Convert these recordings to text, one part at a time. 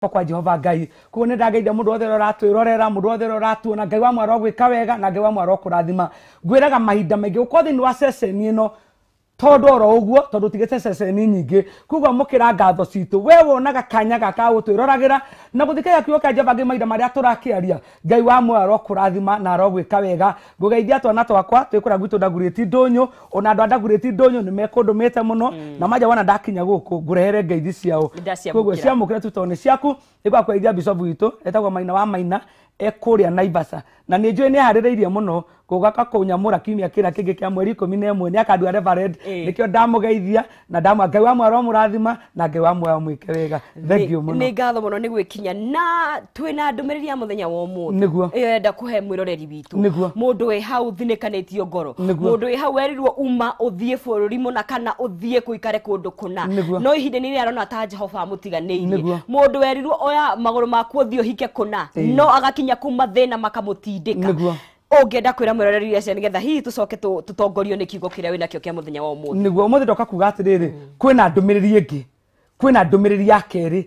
kwa jehova ngai koguo nä ndagä ire må ndå wothe rä ratwä må ndå wothe rä ratuona ngai wa mwara gwä ka wega na ngai wa mwara å kå rathima ngwä raga mahinda maingä gå korwo thä inä wa ä no tondå oro uguo tondu tigite ceceni nyingi kuguo mukira ngatho citu we wonaga kanya gaka gutwiroragera na guthikagia kiugo kia jehova maida maria turakiaria ngai wa mwaro arokurathima na arogwika wega ngugeithia twana twakwa twikura gwitu ndaguriti ndunyu ona andu andaguriti ndunyu ni mekundumite muno mm. na maja wana ndakinya guku ngurehere ngeithi ciao kuguo ciamukire tu tondu ni ciaku igwa kwaithia bicobu gitu etagwo maina wa maina e a naibaca na nä njå ä nä harä muno kugaka kunyamura kiumia kira kingi kia mweri ikumi na imwe ni akandua reverend nikio ndamugeithia na ndamwa ngai wa mwara murathima na ngai wa mwaya mwike wega thengio muno ni ngatho muno ni gwikinya na twi na ndumiriri ya muthenya wa umuthi niguo iyo yenda kuhe mwiroreri witu niguo mundu wi hau thinikanitio ngoro mundu wi hau werirwo uma uthie bururi muna kana uthie kuikare kundu kuna no ihinda ni arona ta jehova mutiganiirie mundu werirwo oya maguru maku hike uhike kuna no agakinya kuma thina makamutia gũtindĩka nĩguo ũngĩenda kwĩra mwĩroreri iria cia nĩgetha hihi tũcoke tũtongorio nĩ kiugo kĩrĩa wĩnakĩo kĩa mũthenya wa ũmũthĩ nĩguo ũmũthĩ ndoka kuga atĩrĩrĩ kwĩna ndũmĩrĩri ĩngĩ kwĩna ndũmĩrĩri ya kerĩ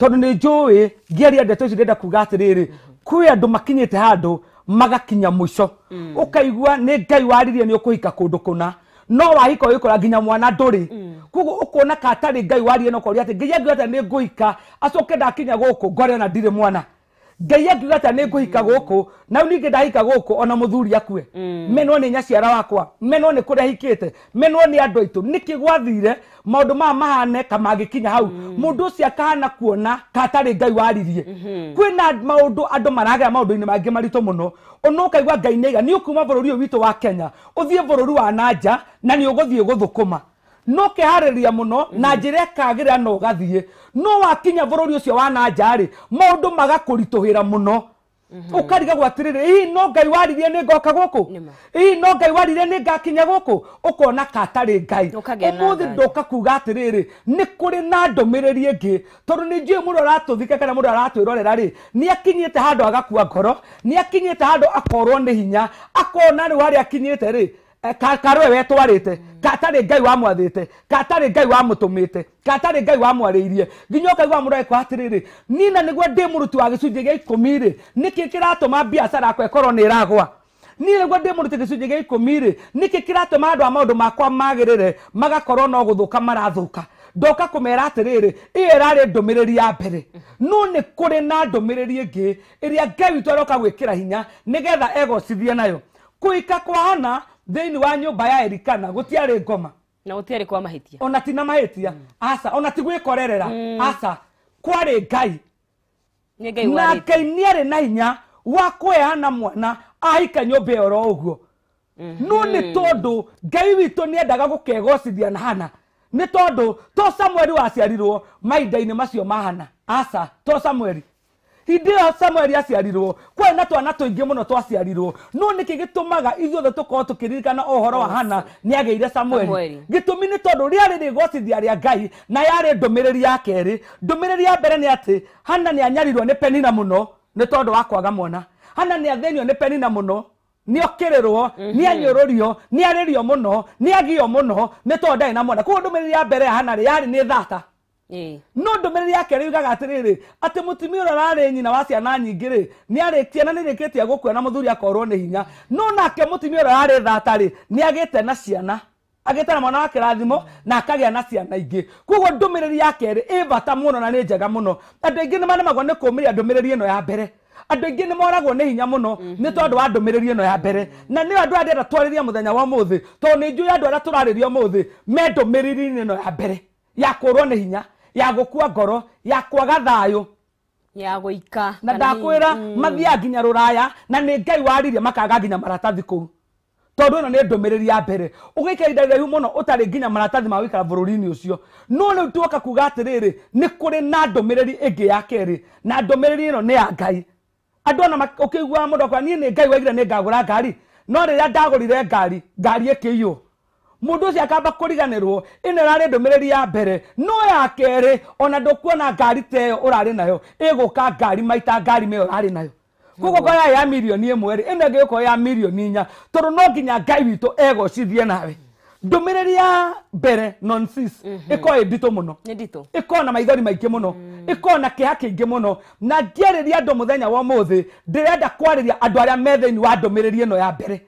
tondũ nĩ njũĩ ngĩaria ndeto ici ndĩrenda kuga atĩrĩrĩ kwĩ andũ makinyĩte handũ magakinya mũico mm. ũkaigua nĩ ngai waririe nĩ ũkũhika kũndũ kũna no wahika wĩkora nginya mwana ndũrĩ mm. koguo ũkuona ka atarĩ ngai warie na ũkoria atĩ nginya ngĩota nĩ ngũhika acoke ndakinya gũkũ ngore ona ndirĩ mwana ngai angiuga ta nä ngå hika mm. gå kå nau ningä ndahika gå kå ona må thuri akue mm. menwo nä nyaciara wakwa menwo nä kå rä a hikä te menwo nä andå aitå nä kä gwathire maå ndå maya mahane kamangä kinya hau må mm. ndå å cio akahana kuona katarä ngai waririe mm-hmm. kwäna maå ndå andå maragera maå ndå-inä mangä maritå må no ona å kaigua ngai nä iga nä å kuma bå rå ri ũyũ witå wa kenya å thiä bå rå ri wa nanja na nä å gå thiä gå thå kå ma no keharä ria må no na njä ra ä kagä rä ra na å gathiä no wakinya bururi ucio wananja ri maundu magakurituhira muno ukariga mhm. gwatirire ii no ngai waririe ni ngoka guku ii no ngai waririe ni ngakinya guku ukona katari ngai umuthi nduka kuga atiriri ni kuri na ndumiriri ingi tondu ni njui mundu aratuthika kana mundu aratwirorera ri ni akinyite handu agakua ngoro ni akinyite handu akorwo ni hinya akona ri wari akinyite ri Eh, karå we twarä te katarä ngai wamwathä te katarä ngai wamå te katarä ngai wamwarä irie nginya å kaigua må roekwa atärä rä nina nä guo ndä må ruti wa gä cunjä gä a ikå rä nä kä kä ratå ma biacara akwa äkorwo nä äragwa niä nä guo ndä må ruti gä cunjä gä a ikå rä nä kä kä ratå ma andå a maå ndå makwa magä rä re magakorwo no gå thå ka marathå ka ndoka kumera atiriri iyo irarä ndå mä rä ri ya mbere no nä kå rä na ndå mä rä ri ä ngä ä rä a ngai witå aroka gwä kä ra hinya nä getha egocithie nayo kwä ka kwa hana thini wa nyumba ya erikana gutiari ngoma na gutiari kwa mahitia ona tina mahitia mm. asa ona tigwikorerera mm. asa kwari ngai na ngai niari na hinya wa kweana mwana ahika nyumba oro uguo mm no nä tondå ngai witå nä endaga gå kegocithia na hana nä tondå to samueli waciarirwo mainda-inä macio mahana asa to samueli hindä ä yo samueli aciarirwo kwarä na twana tå ingä må no twaciarirwo no nä kä gä tå maga ithuothe tå korwo tå kä ririkana å horo wa hana nä agä ire samueli gä tå mi nä tondå rä arä rä gocithia rä a ngai na yarä ndå mä rä ri ya kerä ndå mä rä ri ya mbere nä atä hana nä anyarirwo nä penina må no nä tondå wa kwaga mwana hana nä athenio nä penina må no nä okärärwo nä mhm. nä arä rio må no nä agio må no nä tondå ndarä na mwana koguo ndå mä rä ri ya mbere ya hana rä yarä nä thata Eh. no ndũmĩrĩri yake rĩ yugaga atĩrĩrĩ atĩ mũtumia ũrĩa ararĩ nyina wa ciana nyingĩ rĩ nĩ arĩtie na nĩ rĩkĩtie gũkua na mũthuri akorwo nĩ hinya no nake mũtumia ũrĩa ararĩ thata rĩ nĩ agĩte na ciana na mwana wake kĩrathimo na akagĩa na ciana ingĩ koguo ndũmĩrĩri ya kerĩ ĩ bata mũno na nĩ njega mũno andũ aingĩ nĩ maremagwo nĩ kũũmĩria ndũmĩrĩri ĩno ya mbere andå aingä nä moragwo nä hinya må mhm. ni nä tondå wa ndå mä no ya mbere na nä andå arä enda twarä muthenya wa må thä tondå nä njå andå arä a tå rarä ria må thä me ndå mä no ya mbere ya kå rwo nä hinya ya gukua ngoro ya kwaga thayo ya gwika na ndakwira mm. mathia nginya ruraya na ni ngai waririe makaga nginya maratathi kuu tondå ä no nä ndå mä rä ri ya mbere å gä ikara ihinda rä må no å tarä nginya maratathi ma gå ikara bå rå ri-inä å cio no rä u tuoka kuga atä rä rä nä kå rä na ndå mä rä ri ä ngä ya kerä na ndå mä rä ri ä no nä ya ngai andå ona å kä igua må ndå akwa niä nä ngai waigire nä ngagå ra ngari no rä rä a ndagå rire ngari ngari ä kä iyå mundu ucio akamba kuriganirwo ino irari ndumiriri ya mbere no ya keri ona ndukuona ngari ta iyo urari nayo iguka ngari maita ngari meyo urari nayo koguo korya ya milioni imwe ri ino ingigikwo ya milioni inya tondu no nginya ngai witu egocithie nawe ndumiriri ya mbere nonsense ikorwo mhm. i nditu muno iko na maithori maingĩ muno iko mm. na kiha kĩingĩ muno na ndiarĩria andũ muthenya wa muthi ndirenda kwariria andũ aria me thĩinĩ wa ndumiriri ĩno ya mbere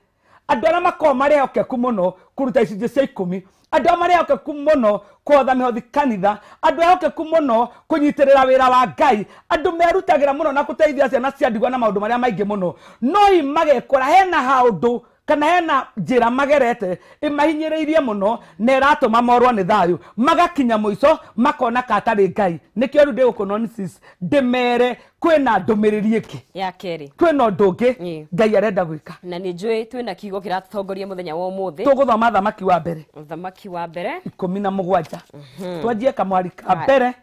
andå arä a makoragwo marä hokeku må no kå ruta icinjä cia ikå andå arä marä hokeku må no kwotha mä hothi kanitha andå arä hokeku må no kå nyitä rä ra wä ra wa ngai andå merutagä ra må no na kå teithia ciana cia ndigwa na maå ndå marä a maingä må no no imagekora hena haå ndå kana hena njira magerete imahinyiriirie muno na iratuma morwo ni thayu magakinya muico makona katari ngai nikio riu ndigukunonesis ndimere kwina ndumiriri iki ya keri kwina undu ungi ngai arenda gwika na ni njui twina kigo kiratutongoria muthenya wa umuthi tuguthoma thamaki wa mbere thamaki wa mbere ikumi na mugwanja mhm. twanjie kamwari ka mbere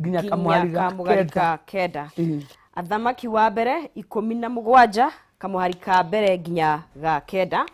nginya kamwari ka kenda athamaki wa mbere ikumi na mugwanja kamuhari ka mbere nginya ga kenda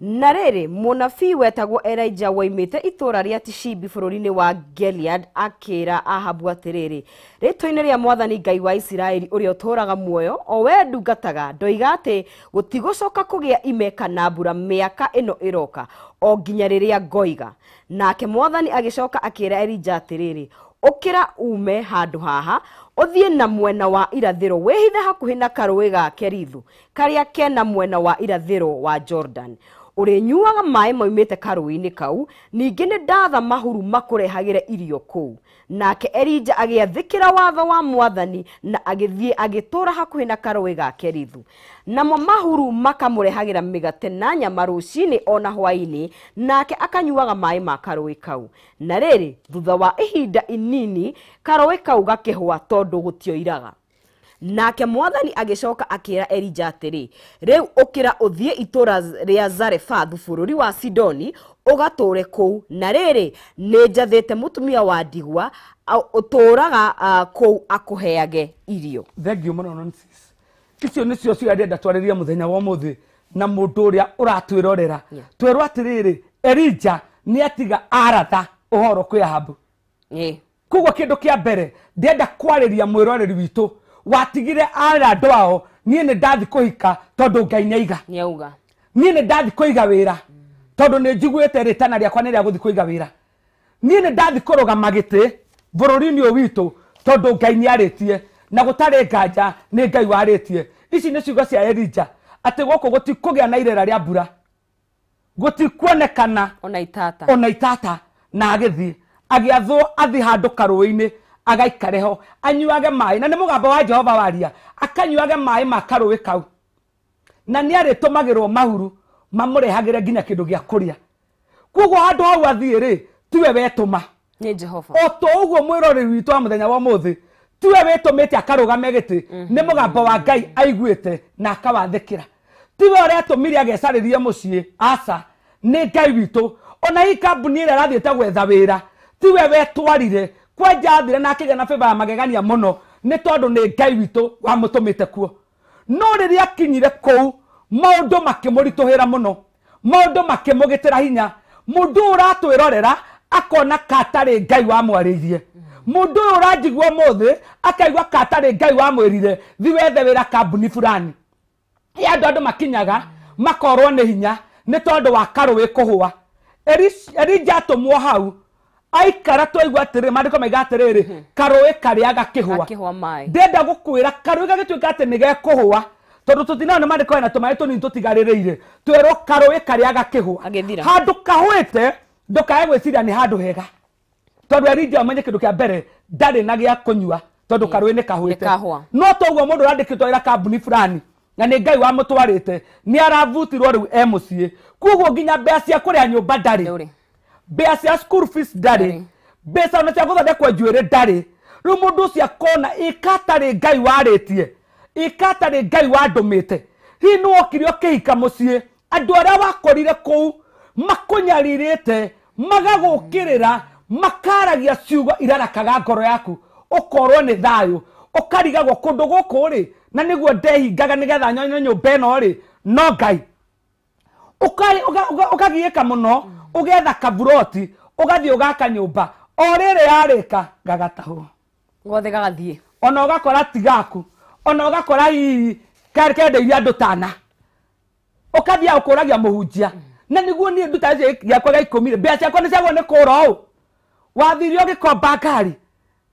na rere mũnabii wetagwo elija woimĩte itũũra ria tishibi bũrũri wa geliad akĩĩra ahabu atĩrĩrĩ rĩtwa-inĩ rĩa mwathani ngai wa Israeli uri ũtũũraga muoyo o wee ndungataga ndoiga atĩ gũtigũcoka kũgĩa ime kana mbura mĩaka ĩno ĩroka o nginya rĩrĩa ngoiga nake mwathani agĩcoka akĩĩra elija atĩrĩrĩ ũkĩra ume handũ haha ũthiĩ na mwena wa irathĩro wĩhithe hakuhĩ na karũĩ ga kerithu karĩa kena mwena wa irathĩro wa jordan ũrĩnyuaga maĩ moimĩte karũĩ -inä kau ningä nä ndatha mahuru makũrehagĩre irio kũu nake elija agĩathĩkĩra watho wa mwathani na tå ra hakuhä na karũĩ gake rithu namo mahuru mä gate na nyama rũciinĩ o na hwaĩ nake akanyuaga maä ma karũĩ kau na rä thutha wa ihinda inini karũĩ kau tondå gå tioiraga nake mwathani agĩcoka akĩĩra elija atĩrĩ rĩu ũkĩra ũthiĩ itũũra rĩa zarefathu bũrũri wa sidoni ũgatũũre kũu na rĩrĩ nĩ njathĩte mũtumia wa ndigwa ũtũũraga uh, kũu akũheage irio thengiũ mũno nonsis icio nĩcio ciarĩa ndatwarĩria mũthenya wa ũmũthĩ na mũndũ ũrĩa ũratwĩrorera yeah. twerwo rä elija nä atiga aratha ũhoro kwĩ ahabu yeah. koguo kä a mbere ria mwä roreri witå watigire ara andå ao niä nä ndathi kå hika ngai nä aiga niä nä ndathi kå iga wä ra tondå nä njiguä te ria tana rä akwa nä rä a gå thi kå iga wä ra ndathi kå rå gama gä tä bå ngai ni arä na gå tarä nganja nä ngai warä ici ni ciugo cia erija atä gå guti gå na irera ria a mbura gå tikuonekana ona itata ona itata na agithi thiä athi handu karuini agaikare ho anyuage maä na nä må gambo wa jehova waria akanyuage maä ma karå kau na nä arä mahuru mamå nginya kä ndå gä a kå rä a tiwe wetå ma jehova o to å guo mwä wa må tiwe wä tå mä te akarå game wa ngai aiguä na akawathä tiwe å retå mire agecarä rie må ciä nä ngai witå ona hii kambuni ä rä a te gwetha wä ra tiwe wetwarire kwenja athire na akĩgĩa na fĩva ya magegania mũno nĩ tondũ nĩ ngai mä te kuo no rä rä rĩrĩa akinyire kũu maũndũ makĩmũritũhĩra mũno maũndũ ra hinya må ndå mũndũ ũyũ ũratwĩrorera akona katarĩ ngai wamwarĩirie å ũyũ ũranjigua mũthĩ akaigua katarĩ ngai rire thi wethe wĩra kambuni burani ya andũ andũ makinyaga makorwo nä hinya nĩ tondũ wa karũĩ kũhũa erija mwo hau aikara twaigua atirä mandä ko maiga atä rä rä hmm. karå ä karä aga kä hwa ndenda gå kwä ra karå ä gagätuä ka atä nä gekå hå tondå tå tinao nä mandä koena tå maä tå nini tå tigarä rä ire twerwo karå ä karä aga kä hwa handå kahå te ndå kae gwä ciria nä handå hega tondå erinja amenye kä ndå kä a mbere ndarä na gä a kå nyua tondå hmm. karå ä nä kahå te no toguo må ndå å randä kä twä ra kambuni burani na nä ngai wa må twarä te nä arabutirwo rä u e må ciä koguo nginya mbea cia kå rä a nyå mba ndarä mbia cia school mbeca ona cia gå thondekwo njuä ndarä rä u må ndå ũcio akona ikatarä ngai warä tie ikatarä ngai wandå mä te hihi nä wokire å kä hika må ciä andå arä a wakorire kå u makånyarirä te magagå kä rä ra makaragia ciugo irarakaga ngoro yaku å korwo nä thayå å karigagwo kå ndå gå kå rä na nä guo ndehingaga nä getha nyone nyå mba ä no ngai å kagiä ka må no mm ugetha kaburoti ugathii ugaka nyumba o rĩrĩ yarĩka gagatahwo gothe gagathiĩ ona ũgakora tigaku ona ũgakora hihi kendeirie andũ tana ũkathiaga ũkũragia mũhunjia na nĩguo niĩ nduta gĩakwa gĩa ikũmi mbia ciakwa nĩ ciagwo nĩ kũũra ũũ wathire ũgĩkomba ngari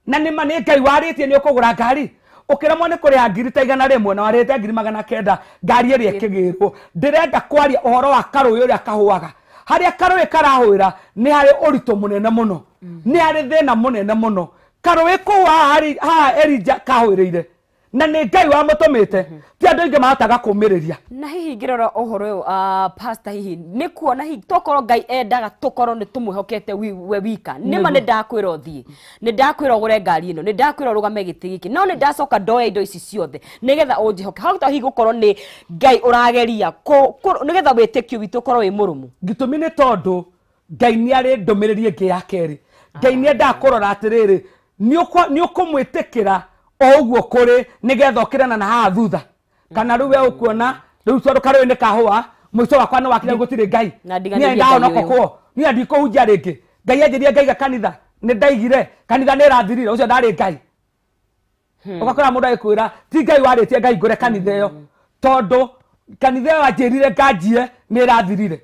na nĩma nĩ ngai warĩtie nĩ ũkũgũra ngari ũkĩremwo nĩ kũrĩha ngiri ta igana rĩmwe na warĩte ngiri magana kenda ngari ĩrĩa ĩkĩgĩrwo ndĩrenda kwaria ũhoro wa karũĩ ũrĩa kahũaga harä harä a karå nä å ritå må haria karwe karahwira ni hari urito munene må mm. ni hari thina munene muno karwe kuu haha elija kahwireire na nä ngai wa må tå mä te ti andå aingä mahotaga kå mä rä ria na hihi ngä rora å horo å yå ah, hihi nä kuona hihi tokorwo ngai endaga tå korwo nä tå mwä hokete we wika nä ma nä ndakwä ra å thiä nä ndakwä ra å gå re ngari ä no nä ndakwä ra å rå game gä tä gä kä no nä ndacoka ndoya indo ici ciothe nä getha å njä hoke hahota hihi gå korwo nä ngai å rageria nä getha wä tä kio witå korwo wä må rå mu gitå mi nä tondå ngai nä arä ndå mä rä ri ä ngä yakerä ngai nä endaga kå rora atä rä rä nä å kå mwä tä kä ra o guo kuri nigetha ukirana na haha thutha kana riu we ukuona riu tondu karui ni kahua muico wakwa ni wakire gutiri ngai nie ndaonoko kuo nie ndikuhunjia ringi ngai anjirie ngaiga kanitha ni ndaigire kanitha ni rathirire ucio ndari ngai ugakora hmm. mundu agikwira ti ngai waritie ngai ngure kanitha iyo hmm. tondu kanitha iyo anjirire nganjie ni rathirire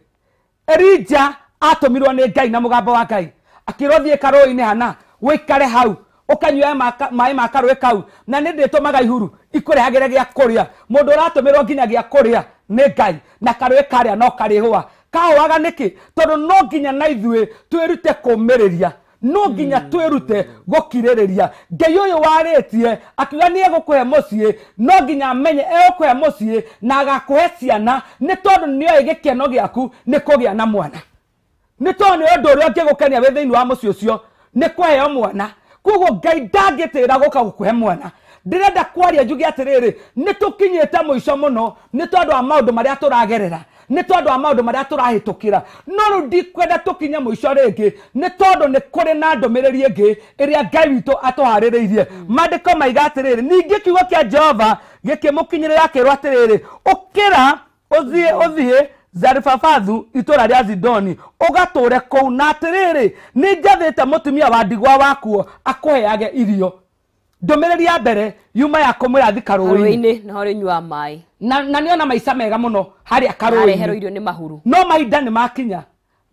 elija atumirwo ni ngai na mugambo wa ngai akirwo thie karui-ini hana wikare hau ukanyua maä ma karwä kau na nä ndä tå maga ihuru ikå rehagä re gä a kå rä a må ndå å nginya gä a kå ngai na karwä karä a no karä hå kahåaga nä kä tondå no nginya na ithuä twä rute ria no nginya mm. twä rute gå ria ngai å yå warä tie akiuga nä egå kå no nginya amenye egå kå he na agakå he ciana nä tondå nä oä gä keno gä aku nä kå gä a na mwana nä tondå nä å ndå å rä a ngä gå wa må ciä å cio mwana koguo ngai ndangĩtĩra gũka gũkũhe mwana ndĩrenda kwaria njuge atĩrĩrĩ nĩ tũkinyĩte mũico mũno nĩ tondũ wa maũndũ marĩa tũragerera nä tondå wa maå ndå marä a tå rahä tå kä ra no rä u ndikwenda tå kinye må ico rä ngä nä tondå nä kå rä na ndå mä rä ri ä ngä ä rä a ngai witå atå harä rä irie mandä ko maiga atä rä rä ningä kiugo kä a jehova gä kä må kinyä rä ra akä rwo atä rä rä å kä ra å thiä å thiä zaribabathu itũra rĩa zidoni ũgatũre kũu na atĩrĩrĩ nĩ njathĩte mũtumia wa ndigwa wakuo akũheage irio ndũmĩrĩri ya mbere yuma ya kũmwĩra thi karũĩ-inĩ naho rĩnyua maĩ na nĩona maica mega mũno harĩa karũĩ-inĩ irio nĩ mahuru no mahinda nĩ makinya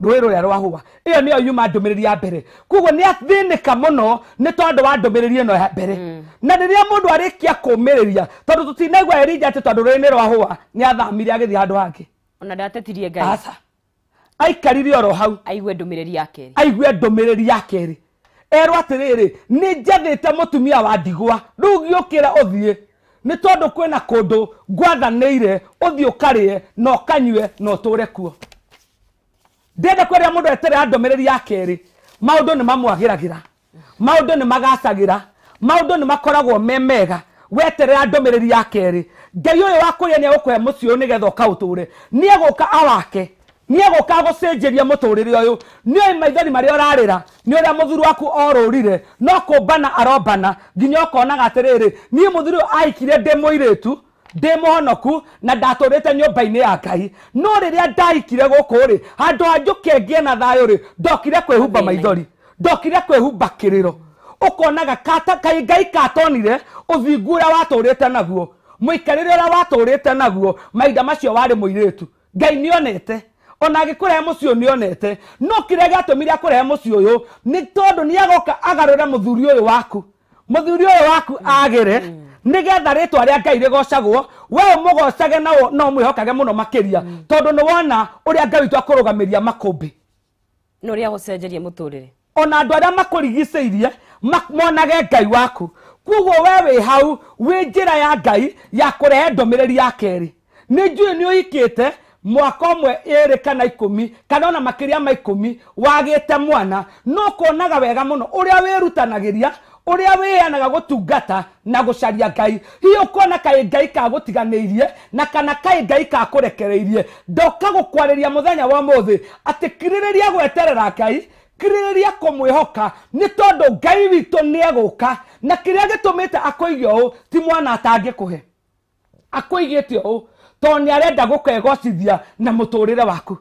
rũĩ rũrĩa rwahũa ĩyo nĩyo yuma ndũmĩrĩri ya mbere koguo nĩ athĩnĩka mũno nĩ tondũ wa ndũmĩrĩri ĩno ya mbere hmm. na rĩrĩa mũndũ arĩkia kũmĩrĩria tondũ tũtinaigua ĩrinja atĩ tondũ rũĩ nĩ rwahũa nĩ athamire agĩthiĩ handũ hangĩ ona ndatetirie ngai aca aikarire oro hau aigue ndumiriri ya keri aigue ndumiriri ya keri erwo atiriri ni njathite mutumia wa ndigwa rugi giukira uthie ni tondu kwina kundu ngwathaniire uthie ukarie na ukanyue na uture kuo ndenda kweria mundu eterera ndumiriri ya keri maundu ni mamwagiragira maundu ni magacagira maundu ni makoragwo me mega weterera ndumiriri ya keri ngai å yå rä a nä agå kå å kaå tå re ka awake nä agå ka gå cänjäria må tå rä re å yå nä oä maithori marä a å rarä ra nä å rä a må thuri waku orå rire no kå mbana arombana nginya å konaga atä rä rä niä må thuri å aikire ndä må irä tu ndä måhonoku na ndatå te nyå ya ngai no rä rä a ndaikire gå kå rä handå ha njå kengie na thayå rä ndokire kwä humba maithori ndokire kwä humba kä rä ro å konaga kaĩ ngai katonire å thingu å rä a watå rä te naguo muikarire ra waturite naguo maida macio wari muiritu ngai nionete ona gikure mucio uyu nionete no kiria giatumire akurehe mucio uyu ni tondu ni agoka agarura muthuri uyu waku muthuri uyu waku agere nigetha ritwa ria ngai rigocagwo we mugocage na no mwihokage muno makiria tondu ni wona uria ngai witu akurugamiria makumbi no uria gucenjeria muturire ona andu aria makurigiciirie monage ngai waku koguo we wĩ hau wĩ njĩra ya ngai ya kũrehe ndũmĩrĩri ya kerĩ nĩ njũĩ nĩ ũhikĩte mwaka ũmwe ĩrĩ kana ikũmi kana ona makĩria ma ikũmi wagĩte mwana no kuonaga wega mũno ũrĩa wĩrutanagĩria ũrĩa wĩyanaga gũtungata na gũcaria ngai hiũ kuona kaĩ ngai kagũtiganĩirie na kana kaĩ ngai kakũrekereirie ndoka gũkwarĩria mũthenya wa mũthĩ atĩ kirĩrĩria gweterera ngai kirĩrĩria kũmwĩhoka nĩ tondũ ngai witũ nĩ egũka na kä rä a gä tå mä te akoige å ti mwana atangä kå he akoigä te å tondå nä arenda gå kegocithia na må tå rä re waku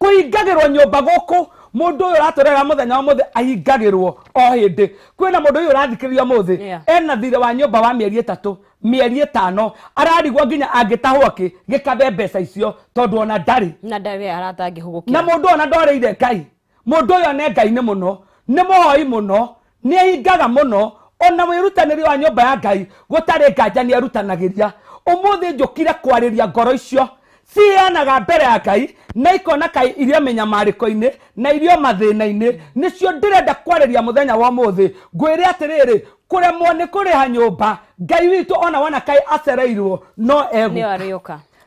kå ingagä rwo nyå mba gå kå må ndå å yå ratå må thenya wa må thä rwo o hä ndä kwä na må ndå å yå å rathikä rä ria må thä ena thirä wa nyå mba wa mä eri ä tatå mĩeri ĩtano ararigwo nginya angĩtahwo kĩ gĩkabe mbeca icio tondũ ona ndarĩ na ndarĩ aratangĩhũgũkia na mũndũ ona ndorĩire ngai mũndũ ũyũ ne ngai nĩ mũno nĩ mũhoi mũno nĩ ahingaga mũno ona wirutaniri wa nyumba ya ngai gutari nganja ni arutanagiria umuthi njukire kwariria ngoro icio ciheanaga mbere ya ngai na ikona kai irio minyamariko-ini na irio mathina-ini nicio ndirenda kwariria muthenya wa muthi ngwire atiriri kuremwo nä kå rä ha nyå mba ngai witå ona wana kai acereirwo no egå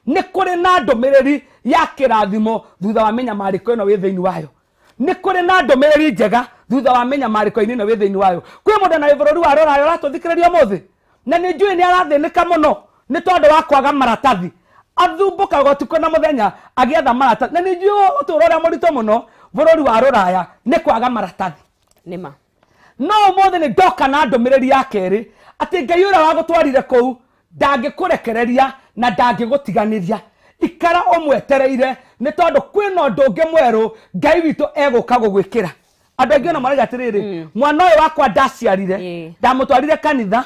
nä kå rä na ndå ya kä rathimo thutha wa mä nyamarä ko ä no wayo nä kå rä na ndå mä rä ri njega thutha wa menya mariko no wä thä thĩinĩ wayo kwĩ mũndũ na bå wa rũraya ũratũthikĩrĩria ũmũthĩ na nĩ njũĩ nĩ arathĩnĩka mũno nĩ tondũ wa kwaga maratathi athumbũkaga ũtukũ na mũthenya agĩetha maratathi na nĩ njũĩ ũtũũro ũrĩa mũritũ mũno bũrũri wa rũraya nĩ kwaga maratathi nĩma no ũmũthĩ nĩ ndoka na ndũmĩrĩri ya kerĩ atĩ ngai ũrĩa wagũtwarire kũu ndangĩkũrekereria na ndangĩgũtiganĩria ikara ũmwetereire nĩ tondũ kwĩna ũndũ ũngĩ mwerũ ngai witũ egũka gũgwĩkĩra andå aingä ona maraiga atä rä mm. mwana å yå wakwa ndaciarire ndamå twarire kanitha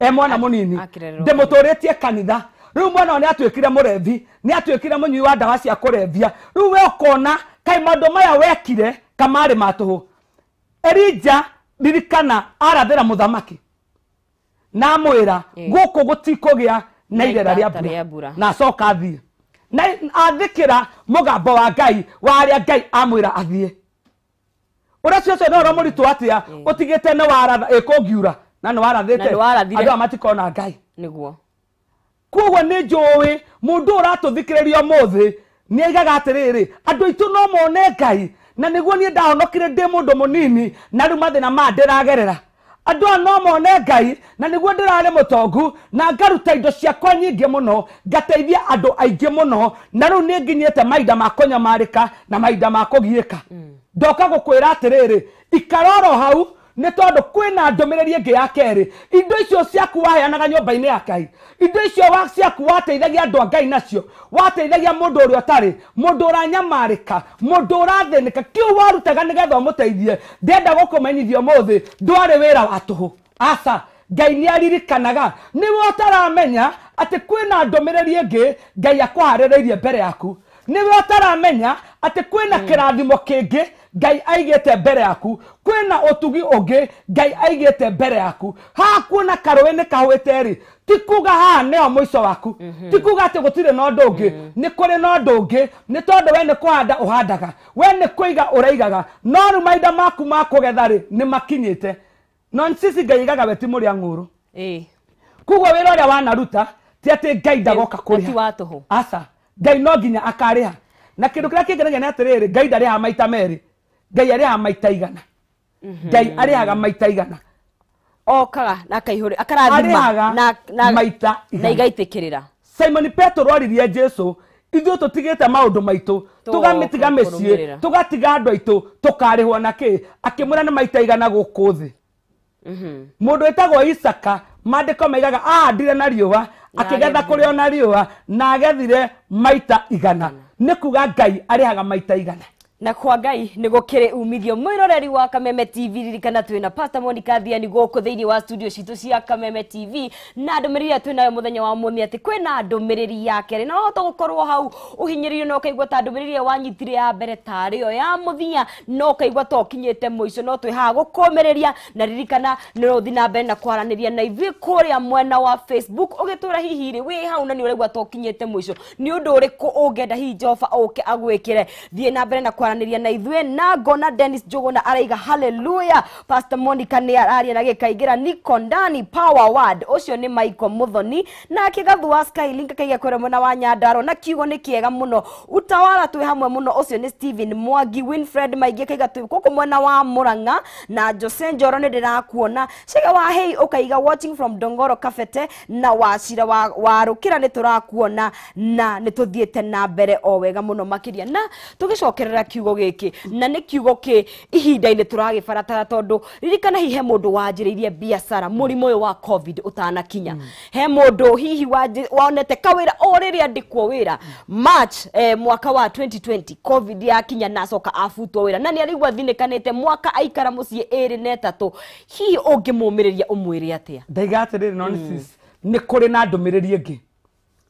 e mwana må nini rä tie kanitha rä u mwana å nä atuä kire må revi wa ndawa cia kå rebia we å kona kaä maya wekire kamarä ma tå ririkana arathä ra må na mwä ra gå na irera rä mbura na acoka athiä na athä kä gambo wa ngai wa arä ngai amwä ra athiä ura cio cio no muri twatia utigite ne waratha ikungiura na ni warathite andu a matikona ngai niguo koguo nä njå ä må ndå å ratå thikä rä mundu må thä nä aigaga atä rä rä andå aitå no mone ngai na nä niguo nie ndahonokire ndå må nini na rä riu mathina maa ndiragerera andå a no mone ngai na nä guo ndä rarä må tongu na ngaruta indo ciakwa nyingä må no ngateithia andå aingä må no na rä u nä nginyä te maida ma kå nyamarä ka na maida ma kå giä ka mm. ndoka gå kwä ra atä rä rä ikaroro hau nä tondå kwä na ndå mä rä ri ä ngä ya kerä indo icio ciaku waheanaga nyå mba-inä ya kai indo icio ciaku wateithagia andå a ngai nacio wateithagia må ndå å rä a å tarä må ndå å ranyamarä ka må ndå å rathä nä ka kä u warutaga nä getha å må teithie ndenda gå kå menyithia må thä ndwarä wä ra wa tå hå aca ngai nä aririkanaga nä we ũtaramenya atä kwä na ndå mä rä ri ä ngä ngai akwaharä rä irie mbere yaku nä we ũtaramenya atä kwä na hmm. kä rathimo kä ngä ngai aigĩte mbere yaku kwĩna ũtugi ũngĩ ngai aigĩte mbere yaku ha karũĩ karwe kahũĩte rĩ ri tikuga ha ne mũico waku mm -hmm. ti kuga atĩ gũtirĩ na ũndũ ũngĩ mm -hmm. nĩ kũrĩ na ũndũ we ni kuhanda uhandaga we ni kuiga uraigaga no ru maida maku ma kũgetha ni makinyite makinyĩte no sisi ngai igaga we ti mũrĩa ng'ũrũ koguo wĩra ũrĩa wanaruta ti atĩ ngai ndagoka kũrĩha asa ngai no ginya akariha na kä ndå kä rä a kä ngai ndarä ha maita meri ngai arehaga maita igana mhm. ngai arehaga maita igana okaga na akaihũrĩ akarathima maita na igaitĩkĩrĩra simon petero oririe jesu ithuĩ tũtigĩte maũndũ maitũ tũgamĩtiga mĩciĩ tũgatiga andũ aitũ tũkarĩhwo na kĩ akĩmwĩra nĩ maita igana gũkũ thĩ mhm. mũndũ wĩtagwo isaka mandĩko maigaga ahandire na riũa akĩgetha kũrĩ ona na riũa na agethire maita igana nĩ kuga ngai arĩhaga maita igana na kwa ngai nä gå kä rä umithio mwä roreri wa kameme tv ririkana twä na pasta monica thiani gå kå thä wa studio citå cia kameme tv na ndå mä rä ri ä twä nayo må thenya wa må thä atä kwä na ndå mä rä ri ya kerä na wahota gå korwo hau å hinyä rä rio na å kaigua ta ndå mä rä ri wanyitire ya mbere tarä yo ya må thia na å kaigua ta å kinyä te må ico no twä haha gå kå mä rä ria na ririkana nä å thi na mbere na kwaranä ria na ithuä kå rä a mwena wa facebook å gä tå ra hihi rä wä hau na nä å raigua ta å kinyä te må ico nä å ndå å rä kå å ngenda hihi jehova å ke agwä kä re thiä na mbere na kwaranä kuganiria na ithuĩ na ngona Dennis Njuguna araiga haleluya Pastor Monica ni araria na gĩkaigĩra Nico Ndani power word ũcio ni Michael Muthoni na kĩgathua Skylink kaiga kwĩra mwena wa Nyandaro na kiugo ni kiega muno utawala twĩ hamwe muno ũcio ni Steven mwagi Winfred Maingĩ kaiga twĩ gũkũ mwena wa Murang'a na Jose Njoro ni ndĩrakuona Chege wa Hey ukaiga watching from Dongoro Kafete na wacira wa warukira ni turakuona na ni tuthiete na mbere o wega mũno makĩria na tugicokerera kiugo giki na nä kiugo ki ihinda-inä tå tondu tondå ririkana hihi he må ndå wanjä rä irie biacara må rimå å yå wa covid å tanakinya hmm. he må ndå hihi wonete kawä ra o rä rä kwo wä ra march eh, mwaka wa 2020 covid yakinya na acoka abutwo wä ra na nä araigua thinä kanä te mwaka aikara må ciä ä rä na ätatå hihi å ngä må mä rä ria å mwä ndaiga rä rä kå rä na ndå mä rä ri ngä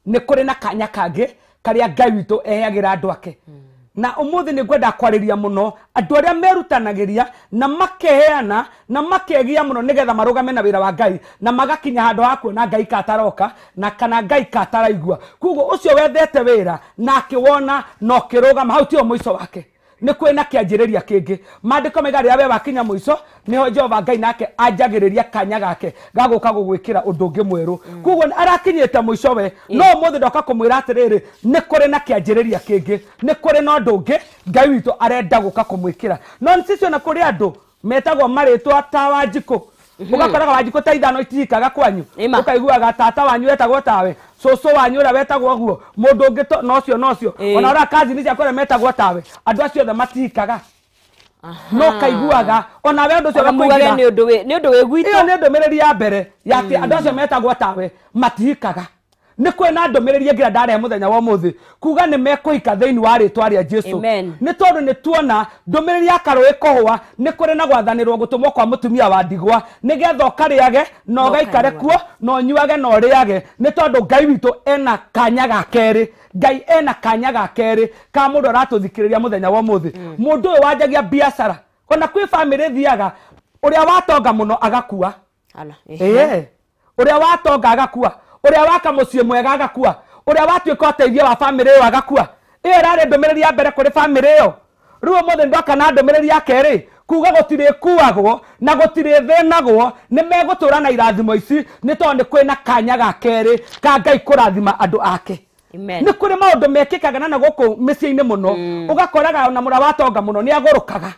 nä kå rä na kanya kangä karä a ngai witå eheagä ra andå ake mm na umuthi nä ngwenda kwariria muno andå arä a merutanagä na makeheana na makegia må no nä getha marå na wä ra wa ngai na magakinya handå ha na ngai kataroka na kana ngai kataraigua koguo å cio wethete wä ra na akä wona na å kä rå gama hau tio må ico wake nä kwä na kä anjä rä ria kä ngä mandä ko rä we wakinya må ico ho jehova ngai nake anjagä rä ria kanya gake gagå ka gå gwä kä ra å ndå ngä mwerå mm. koguo arakinyä te må ico we mm. no må thä ndoka kå mwä ra atä rä rä nä kå rä na kä anjä rä ria kä ngä nä kå rä na å ngä ngai witå arenda guka ka kå mwä kä ra no nsisio na kå rä andå metagwo marä twa ta ugakoraga mm-hmm. wangikå teithano itirikaga kwanyu ukaiguaga tata wanyu wetagwo tawe cucu wanyu å rä a wetagwo guo må ndå å ngä na å cio na ona å rä a kazini ciakå rä metagwo tawe andå acio othe matirikaga no kaiguaga ona we ndå cio gakuigira nä å ndå wä ä yo nä ndå mä rä ri ya mbere yatä mm. andå acio metagwo tawe matirikaga nä kwä na ndå mä rä ri ngä ra ndarehe må thenya wa må thä kuga nä mekåhika thä inä wa rä twa rä a jesu nä tondå nä tuona ndå mä rä ri yakarå ä kåhå nä kå rä na gwathanä rwo gå tå kwa må tumia wa ndigwa nä getha å karä age na å gaikare kuo na å nyuage na å rä age nä tondå ngai witå ena kanya ga kerä ngai ena kanya ga kerä ka må ndå aratå thikä rä ria må thenya wa må thä må ndå å yå wanjagia biacara ona kwä bamä rä thiaga å rä a watonga må no agakua å rä a watonga agakua uria waka mucii mwega agakua uria watuika uteithia wa bamiri iyo agakua iyo irari ndumiriri ya mbere kuri bamiri iyo riu umuthi na ndumiriri ya keri kuga gutire kuagwo na gutire thenagwo ni megutura na irathimo ici ni tondu kwina kanya ga keri ka ngai kurathima andu ake nä kå rä maå ndå mekĩkaga mm. na na gå kå mä ciä-inä må no å gakoraga ona må ra watonga må no nä agå rå kaga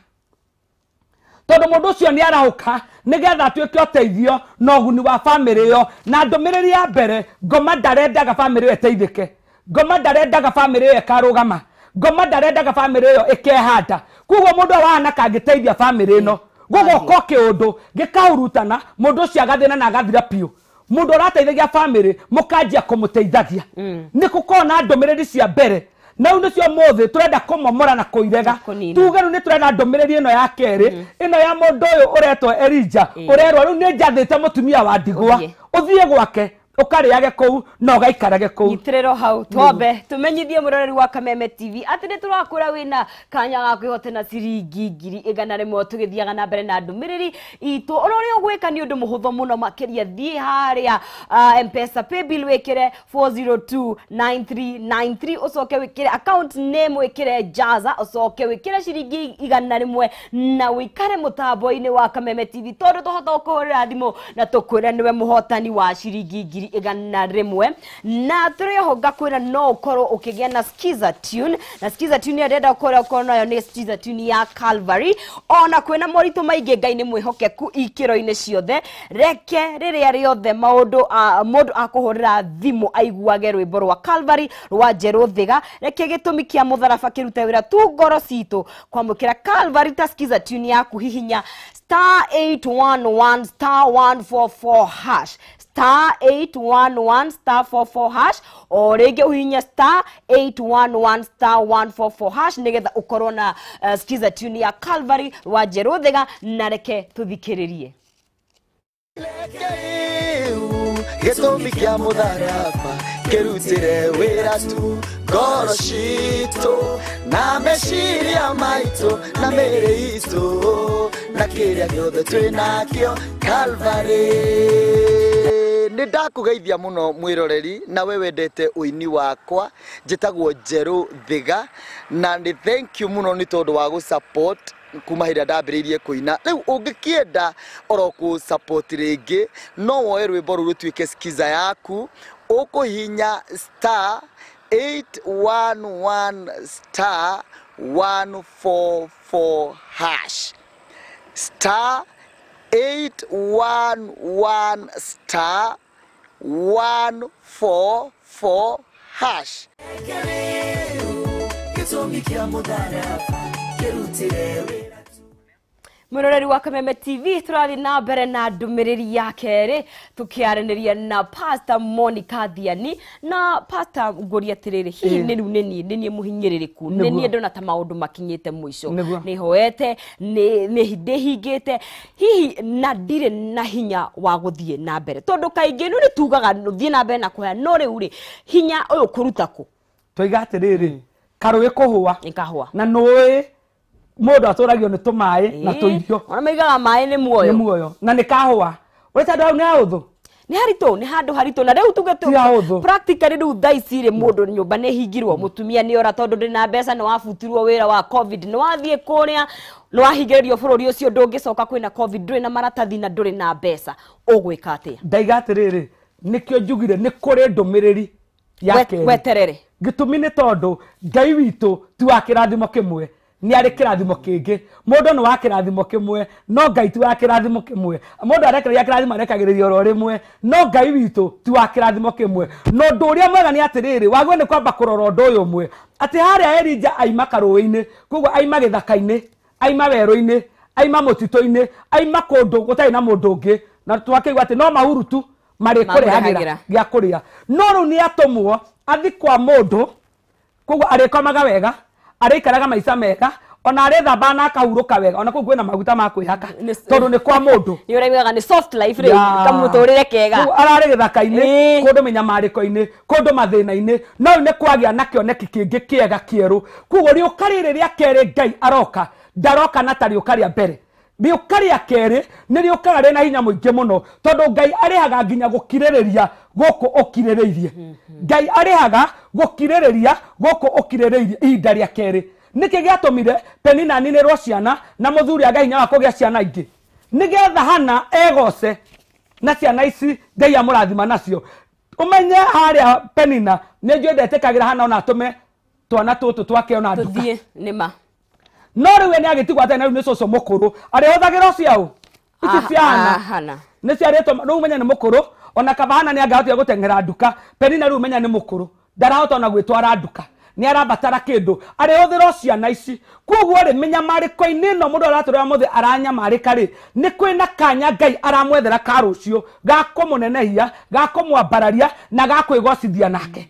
tondå må ndå å cio nä araå nä getha atuä ke å teithio na å guni wa bamä yo na ndå mä rä ri ya mbere ngoma ndarendaga bamä ä yo ä ke ngoma ndarendaga bamä ä yo ĩkarå gama ngoma ndarendaga bamä ä yo ä kehanda koguo må ndå å wahana kangä teithia bamä ä no gũgũka kä å ndå gä kaurutana må ndå å cio agathä na agathira piå må ndå å rateithagia bamä rä må kanjia kå må teithagia mm. nä kå korwo na ndå mä rä ri cia mbere na u nicio mothe turenda kumomora na kuirega tuge riu ni turenda ndumiriri ino ya keri ino mm-hmm. ya mundu uyu uretwo Elija urerwo riu ni njathite mutumia wa ndigwa uthie gwake ukarĩage kũu na ũgaikarage kũu nyitirĩro hau twambe tũmenyithie mũroreri wa kameme tv atĩ nĩ tũrakũra wĩna kanya ga kwĩhotana ciringi ngiri igana rĩmwe tũgĩthiaga na mbere na ndũmĩrĩri itũ ona ũrĩa ũgwĩka nĩ ũndũ mũhũthũ mũno makĩria thiĩ harĩa uh, mpesa paybill wĩkĩre 4029393 ũcoke wĩkĩre account name wĩkĩre jaza ũcoke wĩkĩre ciringi igana rĩmwe na wĩikare mũtambo-inĩ wa kameme tv tondũ tũhota gũkũhũrĩra thimũ na tũkwĩre nĩwe mũhotani wa ciringi ngiri ngiri igana rimwe na turi ho ngakwira no ukorwo ukigĩa na skiza tune na skiza tune ya arenda ukorwo ukorwo nayo ni skiza tune ya Calvary ona kwina moritu maingi ngai ni mwihoke ku ikiro ine ciothe reke riria riothe maundu mundu akuhurira thimu aiguage rwimbo rwa Calvary rwa njeru thiga reke gitumi kia mutharaba kirute wira tu ngoro citu kwamukira Calvary ta skiza tune yaku hihinya star 811 star 144 hash star 811 star 44 hash o rege uhinya star 811 star 144 hash nĩgetha ũkorwo na eh, skiza tune ya calvary wa njerũ thĩga na reke tũthikĩrĩrie gĩtũmi kĩa mũtharaba wä ra tu ngoro citũ na meciria maitũ na rä itũ na othe twä nakä o kalvarĩ nä ndakugeithia må no mwäroreri na we wendete å ini wakwa njätagwo njerå thiga na nä thank you må no nä tondå wa gå support kuma hä ndambä rä irie kå ina rä u å ngä kä orokå support rä ngä no woe rwä mbo rå rå tuä ke skiza yaku å kå hinya star 811 star 144 hash star 811 star 144 hash kerutire muroreri wa kameme tv turathi na mbere na ndumiriri ya keri tå na pasta monica thiani na pasta rä rä hihi ni riu ninie ninie muhinyiririku ninie ndona ta te må ico ni hoete ni te hihi na ndirä na hinya wa guthie na mbere tondå kaingä nä ni tugaga thie na mbere na kuhaya no u rä hinya kå ruta ku twaiga atiriri karui a na nui mundu aturagio ni tumai na tuirio maigaga mai ni muoyo ni muoyo na ni kahwa uri ta ndau ni authu ni harito ni handå harito na rä u tuge rä u thaa ici rä må ndå nyå mba nä hingirwo mutumia mm. ni ora tondå ndä na mbeca nä wabutirwo wä wa covid ni kå rä ni nä wahingä rä rio bå rå ri å na ndå rä na maratathi na ndå na mbeca å gwä ka atä a ndaiga atä rä rä nä kä o njugire nä kå rä ndå ya weterere gä tå mi nä tondå ngai witå ti wa nä arä kä rathimo kä ngä må ndå nä wa rathimo kä mwe no ngai ti wa kä rathimo kä mwe må ndå arekereria kä rathimo arekagä rä ria oro rä mwe no ngai witå ti wa rathimo kä mwe no ndå å rä a mwega nä atä rä rä wagä nä kwamba kå rora å ndå å yå mwe atä harä a elija aima karå ä-inä koguo aima gä thaka-inä aima werå-inä aima må titå-inä aima kå ndå gå tarä na må ndå ngä na twakä igua atä no mahuru marä kå rä hagä ra gä a kå rä a no rä u nä atå mwo athi kwa må ndå koguo arä komaga wega arikaraga maica mega ona thamba na akahurũka wega ona kũu na maguta ma haka tondå nä kwa mũndũ nĩ ũraiguaga nĩ soft life rĩu kamũtũrĩre kega ararĩ gĩthaka-inĩ kũndũ mĩnyamarĩko-inĩ kũndũ mathĩna-inĩ no nĩ kwagĩa na kĩoneki kĩngĩ kĩega kĩerũ kwoguo rĩũka rĩrĩ rĩa kerĩ ngai aroka ndaroka na ta rĩũka mbere riuka ria keri ni riukaga rina hinya muingi muno tondu ngai arihaga nginya gukiririria guku ukiririirie mm-hmm. ngai arihaga gukiririria guku ukiririirie ihinda ria keri niki giatumire penina aninirwo ciana na må thuri aga hinya wa a ciana ingä nä getha hana egoce na ciana ici ngai rathima nacio umenye haria penina ni njue ndetikagira hana ona me twana tå tå ona nduka no rä we nä agätigwo atarä na rä u nä cåcå må kå rå arä håthagä ra å ciaå ici ciana nä ciarä two rä u menya nä må kå rå ona kabahana nä angahotire gå teng'era nduka penina rä u menya nä må kå rå ndarahota ona gwä twara nduka nä arabatara kä ndå arä hå thä ra ciana ici koguo rä menyamarä ko-inä ä no må ndå aratå rä ra må thä aranyamarä ka rä nä kwä na kanya ngai aramwethera ka rå cio gakå må nenehia gakå mwambararia na gakwä gocithia nake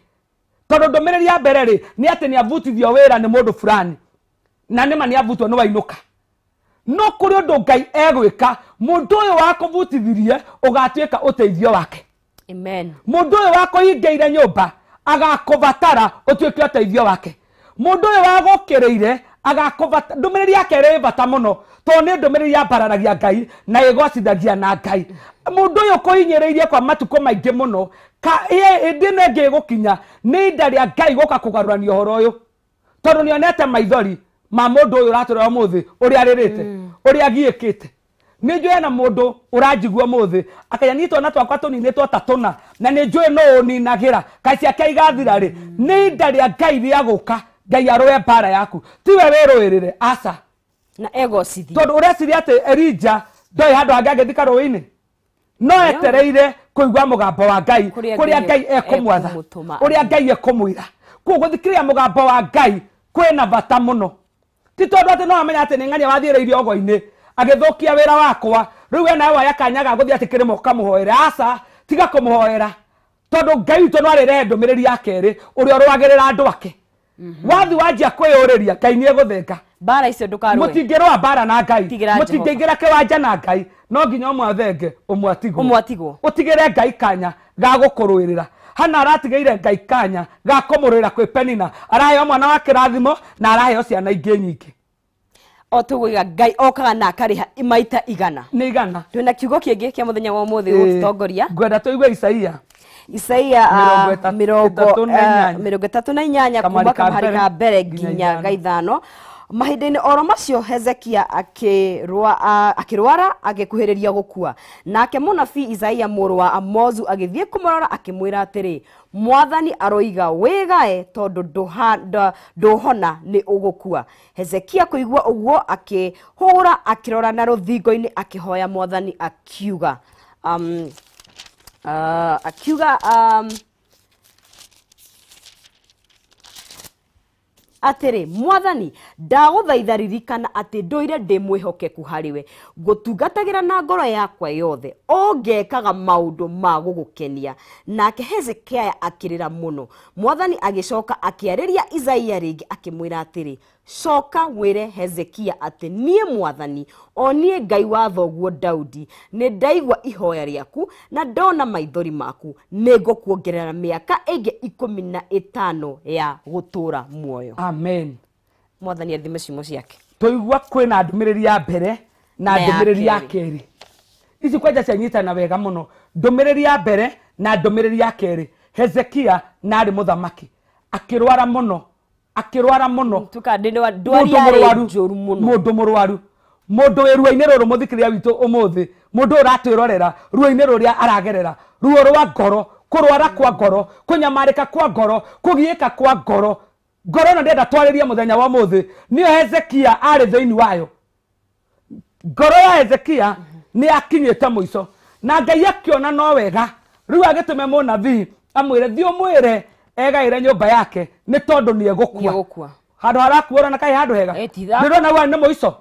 tondå ndå mä rä ri ya mbere rä nä atä nä avutithio wä ra nä må ndå burani na nä ma nä avutwo nä wainå ka no kå rä å ndå ngai egwä ka må ndå å yå wakåbutithirie å gatuä ka å teithio wake må ndå å yå wakåhingä ire nyå mba agakå batara å tuä ke å teithio wake må ndå å yå wagåkä rä ire ndå mä rä ri yake rä bata må no tondå nä ndå mä rä ri yambararagia ngai na ä gwacithagia na ngai må ndå å yå kå hinyä rä irie kwa matukå maingä må no ndä nengä ä gå kinya nä inda rä a ngai gå ka kå garå rania å horo å yå tondå nä onete maithori ma må ndå å yå å ratå må thä å rä a rä rä te å rä a nä njå na må ndå å ranjigua må thä akaya niä twana twakwa tå ninä two ta na na nä njå ä no å ninagä ra kaciake igathira rä mm. nä inda rä a ngai rä agå ka ngai arå mbara yaku tiwe wä rå ä rä re aca na egocithia tondå å reciria atä erija ndoä handå hangä angä thika rå inä no etereire kå igua må gambo wa ngai kå rä a ngai ekå mwatha å rä a ngai ekå mwä ra koguo gå thikä rä ra må gambo wa ngai kwä na bata må no ti tondu ati no amenya ati ni ng'ania wathiire iriogo-ini agithukia wira wakwa riu we nawe waya kanya ga guthii ati kirimo kamuhoere aca tiga kumuhoera tondu ngai witũ no arĩre ndũmĩrĩri ya kerĩ ũrĩa ũrũagĩrĩra andũ ake mhm. wathi wanjia kwĩyũrĩria ngai nĩ egũthenga mbara icio ndũkarũe mũtingĩrũa mbara na ngai mũtingĩingĩra kĩwanja na ngai no nginya ũmwe athenge ũmwe atigwo ũtigĩre ngai kanya ga gũkũrũĩrĩra hana aratigaire ngai kanya ga kumurira kwi penina araheo mwana wa kirathimo na araheo ciana ingä nyingä o tuguiga ngai okaga na akariha maita igana nä igana twi na kiugo kä ngä kä må thenya wa må thä gå tåtongoria ngwenda tå igue isaia isaia uh, mĩrongo ĩtatũ uh, na inyanya ah, kuma kamhari ka mbere nginya gaithano mahinda-inĩ oro macio hezekia akĩrwara agĩkuhĩrĩria gũkua nake mũnabii isaia mũrũ wa amozu agĩthiĩ kũmũrora akĩmwĩra atĩrĩ mwathani aroiga wĩgae tondũ ndũhona nĩ ũgũkua hezekia kũigua ũguo akĩhũra akĩrora na rũthingo-inĩ akĩhoya mwathani akiuga um, uh, akiuga um, atĩrĩ mwathani ndagũthaitha ririkana atĩ ndũire ndĩ mwĩhokeku harĩwe ngũtungatagĩra na ngoro yakwa yothe ongekaga maũndũ ma kenia nake hezekia akĩrĩra mũno mwathani agĩcoka akĩarĩria isaia rĩngĩ akĩmwĩra atĩrĩ coka wĩre hezekia ate nie mwathani o ngai wa thoguo daudi nĩ ndaigua ihoya riaku na ndona maithori maku nĩ ngũkuongerera miaka ĩngĩ ikũmi na ĩtano ya gutura muoyo amen mwathani athime cimo ciake tũigua kwĩna ndũmĩrĩri ya mbere na ndũmĩrĩri ya kerĩ ici kwenja cianyitana wega muno ndũmĩrĩri ya mbere na ndũmĩrĩri ya keri hezekia na arĩ mũthamaki akĩrwara mũno akirwara muno mundu murwaru mundu wi ruaini ruru muthikiria witu umuthi mundu uratwirorera ruaini ruria aragerera ruo rwa ngoro kurwara kwa ngoro kunyamarika kwa ngoro kugiika kwa ngoro ngoro no ndienda twariria muthenya wa muthi niyo hezekia ari thiini wayo ngoro ya hezekia mhm. ni akinyite muiso na ngai akiona no wega riu agitume munabii amwire thiumwire egaire nyumba yake ni tondu ni egukua handu harakuona na kai handu hega ni rona wa ni muico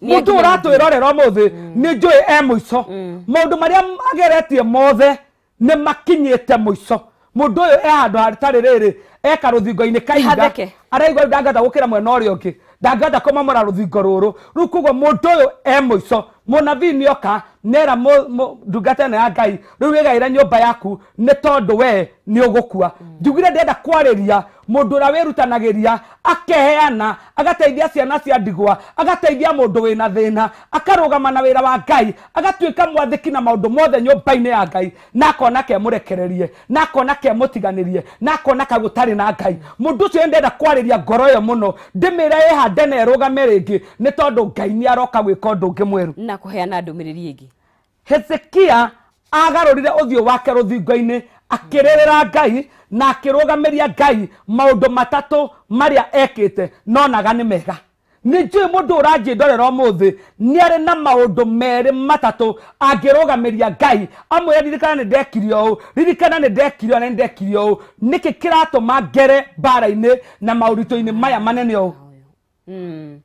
mundu uratwirorera muthi ni njui e muico mundu mm. maria ageretie mothe ni makinyete muico mundu uyu e handu hatari riri eka ruthingo-ini kahinda araigua ndangata gukira mwena uria ungi ndangata kumamura ruthingo ruru rukugo mundu uyu e muico munabii nä oka nera ndungata ä no ya ngai rä u wä gaä re nyå mba yaku nä tondå we nä å gå kua mm. ndugire ndä enda kwarä ria mundu uria wirutanagiria akeheana agateithia ciana cia ndigwa agateithia mundu wina thina akarugama na wira wa ngai agatuika mwathiki na maundu mothe nyumba-ini ya ngai na akona kemurekererie na akona kemutiganirie na akona kagutari na ngai mundu cio ndenda kwariria ngoro iyo muno ndimire ihande na irugame ringi ni tondu ngai ni aroka gwika undu ungi mweru na kuheana ndumiriri ingi hezekia agarurire uthiu wake ruthingo-ini akirĩrĩra ngai na akĩrũgamĩria ngai maũndũ matatũ marĩa ekĩte nonaga nä mega nĩ njũĩ mũndũ ũranjĩndorera ũmũthĩ nĩ arĩ na maũndũ merĩ matatũ angĩrũgamĩria ngai amwĩra ririkana nĩ ndekire ũũ ririkana nĩ ndekire ũũ na nĩ ndekire ũũ nĩkĩ kĩratũma ngere mbara-inĩ na maũritũ-inĩ maya manene ũũ hmm.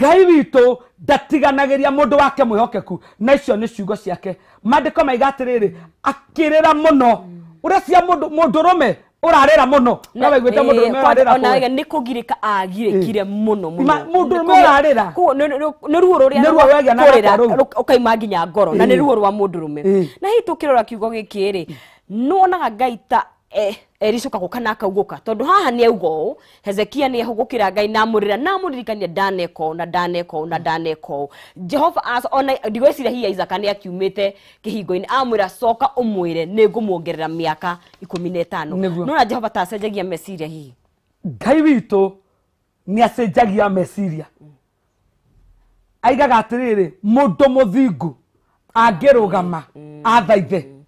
ngai ria må ndå wake mwĩhokeku na icio nĩ ciugo ciake mandĩko maiga atĩrĩrĩ akĩrĩra mũno mm uracia mundurome urarera muno uraiguite eh, mundurume urarera ona ni kugirika agirikire eh. muno muno mundurume urarera ni ruo ruria ukaima nginya ngoro na ni eh. ruo rwa mundurume na hitukirora kiugo gikiri nwonaga ngai ta eh ericoka gå ka na tondå haha nä auga å hezekia nä ehågåkä ngai namå rä ra namå ririkania ndaneka na daneko na daneko å jehova ona ndigwä ciria isaka nä akiumä te kä hingo-inä amwä ra coka å mwä re nä ngå mä aka ikå mi na ätano nona jehova tacenjagia meciria hihi ngai witå nä acenjagia meciria aigaga atä rä rä må ndå må thingu angä rå gama mm. athaithe mm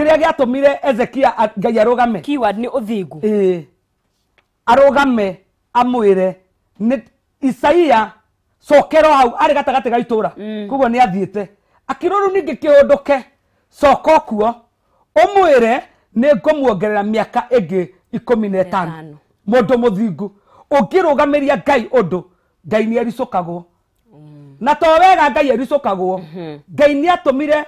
kiria giatumire ezekia ngai arugame keyword ni uthingu ii arugame amwire ni isaia cokero hau arä gatagatä ga itå ra mm. koguo nä athiä te akirå rä ningä kä å ndå ke coka kuo å mwä re nä ngå muongerera mä aka ä ngä ikå mi na ätano må ndå må thingu å ngä rå gamä ria ngai å ndå ngai nä ericå kagwo mm. na to wega ngai ericå kagwo mhm. ngai mm -hmm. nä atå mire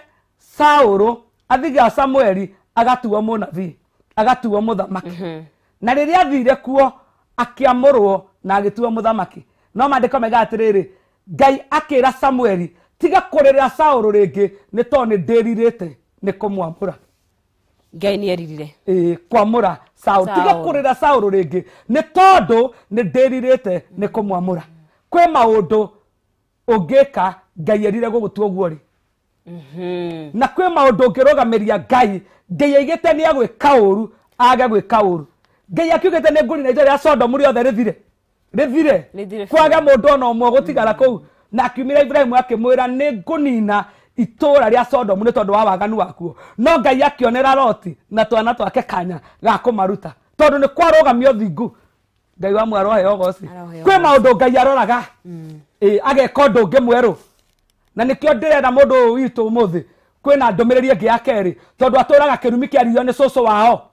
saå rå athigaga samueli agatuo mũnabii agatuo mũthamaki mm -hmm. na rĩrĩa athire kuo akĩamũrwo na agĩtuo mũthamaki no mandĩko mega atĩrĩrĩ ngai akĩra samueli tiga kũrĩrĩra saũrũ rĩngĩ nĩ tondũ nĩ ndĩrirĩte nĩ kũmwamũra ngai nĩ eririre ĩĩ kwamũra saũrũ tiga kũrĩrĩra saũrũ rĩngĩ nĩ tondũ nĩ ndĩrirĩte nĩ kũmwamũra kwĩ maũndũ ũngĩka ngai erire gũgũtua ũguo rĩ Mm-hmm. na kwä maå ndå å rogameria ngai ngai aigä te nä agwä ka å ru age gwä ka å ru ngai akiugä te nä ngå rina itå rä a sodomu rä othe rä thire rä thire kwage må ndå ona å mwe gå tigara kå u na akiumä ra ibrahimu akä mwä ra nä ngå nina itåra rä a sodomu nä tondå wa waganu wakuo no ngai akĩonera roti na twana twake kanya gakå maruta tondå nä kwarågamia å thingu ngai wa mwaroheo goci kwä maå ndå ngai aroraga mm. ageka å ndå ngä mwerå na nikio ndirenda mundu uyu witu muthi kwina ndumiriri ingi ya keri tondu aturaga kirumi kiaririo ni cucu wao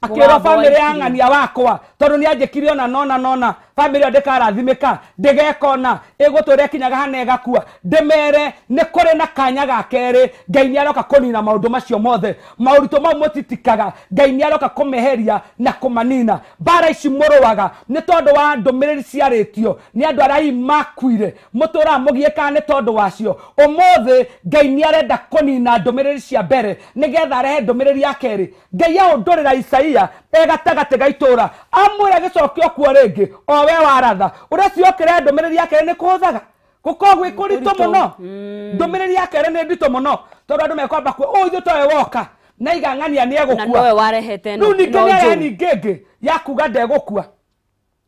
akirwo bamĩrĩ ya ng'ania wakwa nä anjä kire ona nona nona family yo ndikarathimika ndigekona iguturia kinyaga hana igakua ndimere ni kuri na kanya ga keri ngai ni aroka kunina maundu macio mothe mauritu mau mutitikaga ngai ni aroka kumeheria na kumanina mbara ici murwaga ni tondu wa ndumiriri ciaritio ni andu arai makuire mutura mugieka ni tondu wacio umuthi ngai ni arenda kunina ndumiriri cia mbere nigetha arehe ndumiriri ya keri ngai aundurira isaia egatagatĩ ga itũra amwĩra gĩcokio kuo rĩngĩ we waratha ũracio okĩre ndũmĩrĩri yake nĩ kũhũthaga gũkoragwo ĩ kũritũ mũno mm. ndũmĩrĩri yake nĩ nditũ mũno tondũ andũ mekwamba kuo ũũ ithuĩ towe woka na igang'ania nĩ egũkua rĩu ningĩ nĩ arehe ningĩ ngĩ ya kuga ndegũkua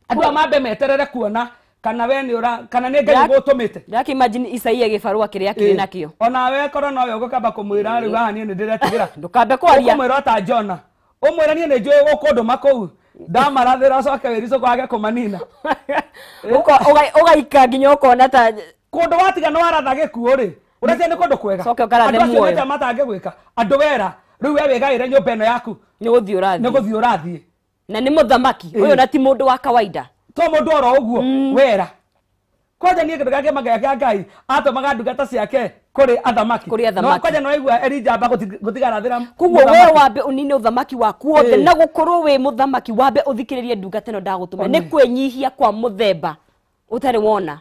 andũ a mambe meterere kuona kana we nä kana nä ngai gå tå mä te isaia gä barå kä rä a kä nakio ona we korwo nowe å gå kamba kå mwä ra rä u haha nä ndä retigä ra ndå kambe kwaria mwä ra ta jona å mwä ra nä njå gå kå ndå makå u ndamarathe raco akawirico kwage kumanina ugaika nginya ukona ta kundu watiga no waratha gikuo ri uracia ni kundu kwega acio matange gwika andu wera riu we wigaire nyumba ino yaku ni guthi urathii ni guthii urathii na ni muthamaki uyu na ti mundu wa kawaida to mundu oro uguo mm. wera kwanja niä kä ndå gä magega kä a ngai ndungata ciake kuri athamaki kuri athamaki kwanja no igwa jamba ba thira kuguo we wambe unine uthamaki waku othe na gukuru we muthamaki wambe uthikiririe ndungata no ndagutume ni kwenyihia kwa muthemba utari wona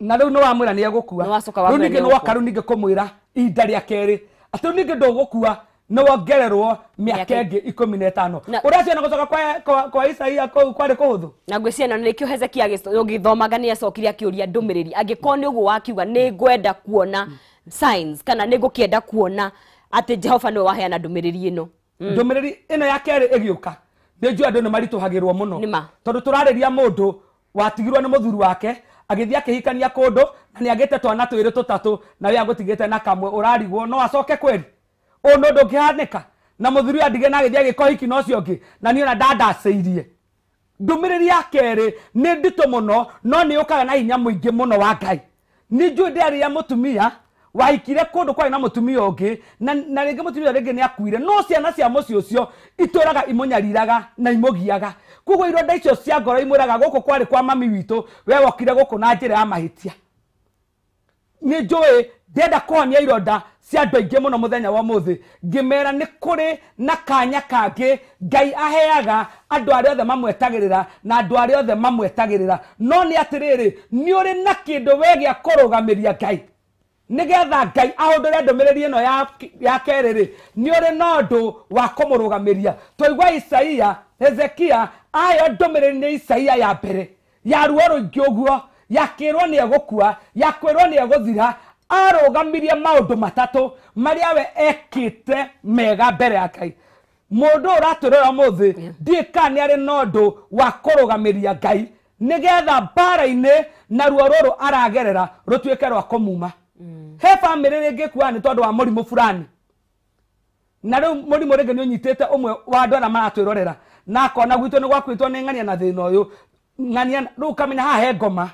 na riu ni wamwira ni egukua riu ningi no wakaru riu ningi kumwira inda ria keri ati riu ningi ndugukua nä wongererwo mä aka ä ngä ikå mi na ä tano å rä a ciona gå coka kwa isaia kå u kwarä kå hå thå na ngwä ciria na nä kä o hezekia å gä thomaga nä acokire akä å ria ndå mä rä ri angä korwo nä å guo wakiuga nä ngwenda kuona signs kana nä ngå kä enda kuona atä jehova nä we waheana ndå mä rä ri ä no hmm. ndå mä rä ri ä no ya kerä ä gä å ka nä njå andå nä maritå hagä rwo må no tondå tå rarä ria må ndå watigirwo nä må thuri wake agithia akihikania kundu na niagite twana twiri tutatu na we agutigite na kamwe urarigwo no acoke kweri undu ndungihanika na muthuri wa ndige na agithia giko hiki na ucio ngi na niĩ ona ndandacĩirie ndũmĩrĩri ya kerĩ nĩ nditũ mũno no nĩ ũkaga na hinya mũingĩ mũno wa ngai nĩ njũĩ ndĩarĩ ya mũtumia wahikire kũndũ kwarĩ na mũtumia ũngĩ na rĩngĩ mũtumia rĩngĩ nĩ akuire no ciana cia mũciĩ ũcio itũraga imũnyariraga na imũgiaga koguo ironda icio cia ngoro imwĩraga gũkũ kwarĩ kwa mami witũ we wokire gũkũ na njĩra ya mahĩtia nĩ njũĩ ndĩenda kũhonia ironda cia andå aingä må no må thenya wa må thä ngä mera nä kå rä na kanya kangä ngai aheaga andå arä othe mamwetagä rä ra na andå arä othe mamwetagä rä ra no nä atä rä rä nä å rä na kä ndå we gä a kå rå gamä ria ngai nä getha ngai ahå ndå re ndå mä rä ri ä no ya kerä rä nä å rä na å ndå wa kå må rå gamä ria twaigua isaia hezekia ayo ndå mä rä ri nä isaia ya mbere yaruo rå ingä å guo yakä rwo nä egå kua yakwä rwo nä egå thira arugamirie maundu matatu maria we ekite mega mbere ya ngai mundu uraturira muthi ndika ni ari na undu wa kurugamiria ngai nigetha mbara-inä na ruo rå rå aragerera rå tuä ke rwa kå muma mm. he bamä rä rä ngä kua nä tondå wa må rimå burani na rä u må rimå rä ngä nä å nyitä te å mwe wa andå arä a maratwä rorera na akona gwitå nä gwakwä two nä ng'ania na thä na å yå ng'ania rä u kamenya haha he ngoma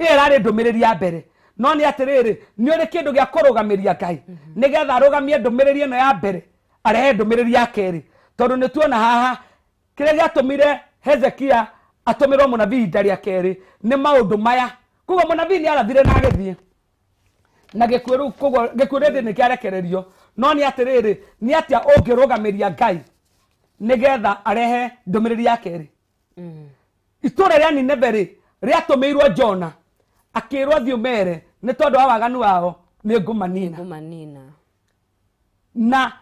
ä yo ä rarä ndå mä rä ri ya mbere no nä atärä nä å rä kä ndå gä a kå rå gamä ria ngai mhm. nä getha arå gamie ndå mä rä ri ä no ya mbere arehe ndå mä rä ri ya tondå nä tuona haha kä rä gä atå mä hezekia atå mä rwo må nabii ihinda rä a kerä nä maå ndå maya koguo må nabii nä arathire na agä thiä na gä kuä rä thä nä kä arekererio no nä atä rä rä nä atä a å ngä rå gamä ria ngai nä getha arehe ndå mä rä ri ya kerä mm. itå ra rä a nineve rä rä atå mä irwo jona akirwo thiå mere nä tondå wa waganu wao nä ngå manina na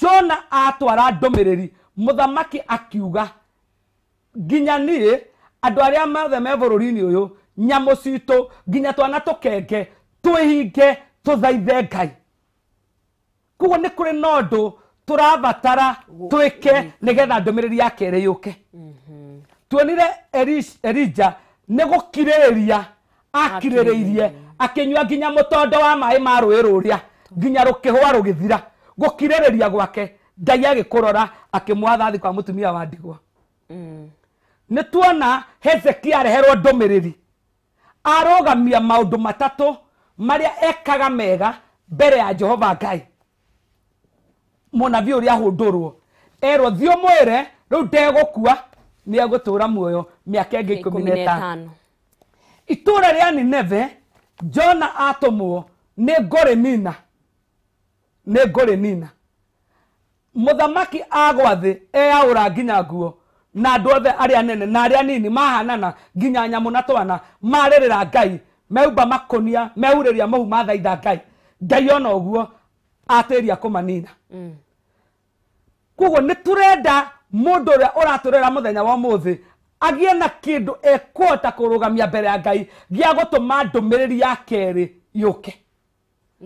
jona atwara ndå mä rä ri må thamaki akiuga nginya niä andå arä a mothe me bå rå ri-inä å yå nyamå citå nginya twana tå kenge twä hinge tå thaithe ngai koguo nä kå rä na å ndå tå rabatara twä ke mm-hmm. nä getha ndå mä rä ri yake ä rä yå ke tuonire erija nä gå kirä ria akirereirie akinyua nginya mutondo wa mai ma rwi nginya rukihwa rugithira gukirereria gwake ngai agikurora akimwatha thi kwa mutumia wa ndigwa mm. nä tuona hezekia areherwo ndå rä ri arogamia maå ndå matatå marä a ekaga mega mbere ya jehova ngai månabi å rä a erwo thiå mwä re rä u ndegå kua nä egå tå ra muoyo mä aka ä ikå na ä itũra rĩa nineve jona atũmwo nĩ ngũrĩ nina nĩ ngũrĩ nina mũthamaki agwa thĩ eyaũra nginya nguo na andũ othe arĩa nene na arĩa nini mahanana nginya nyamũ na twana marĩrĩra ngai meumba makũnia meurĩria mau mathaitha ngai ngai ona ũguo atĩria kũmanina mm. koguo nĩ tũrenda mũndũ ũrĩa ũratũrĩra mũthenya wa ũmũthĩ agie na kindu ekuhota kurugamia mbere ya ngai gia gutuma ndumiriri ya keri yuke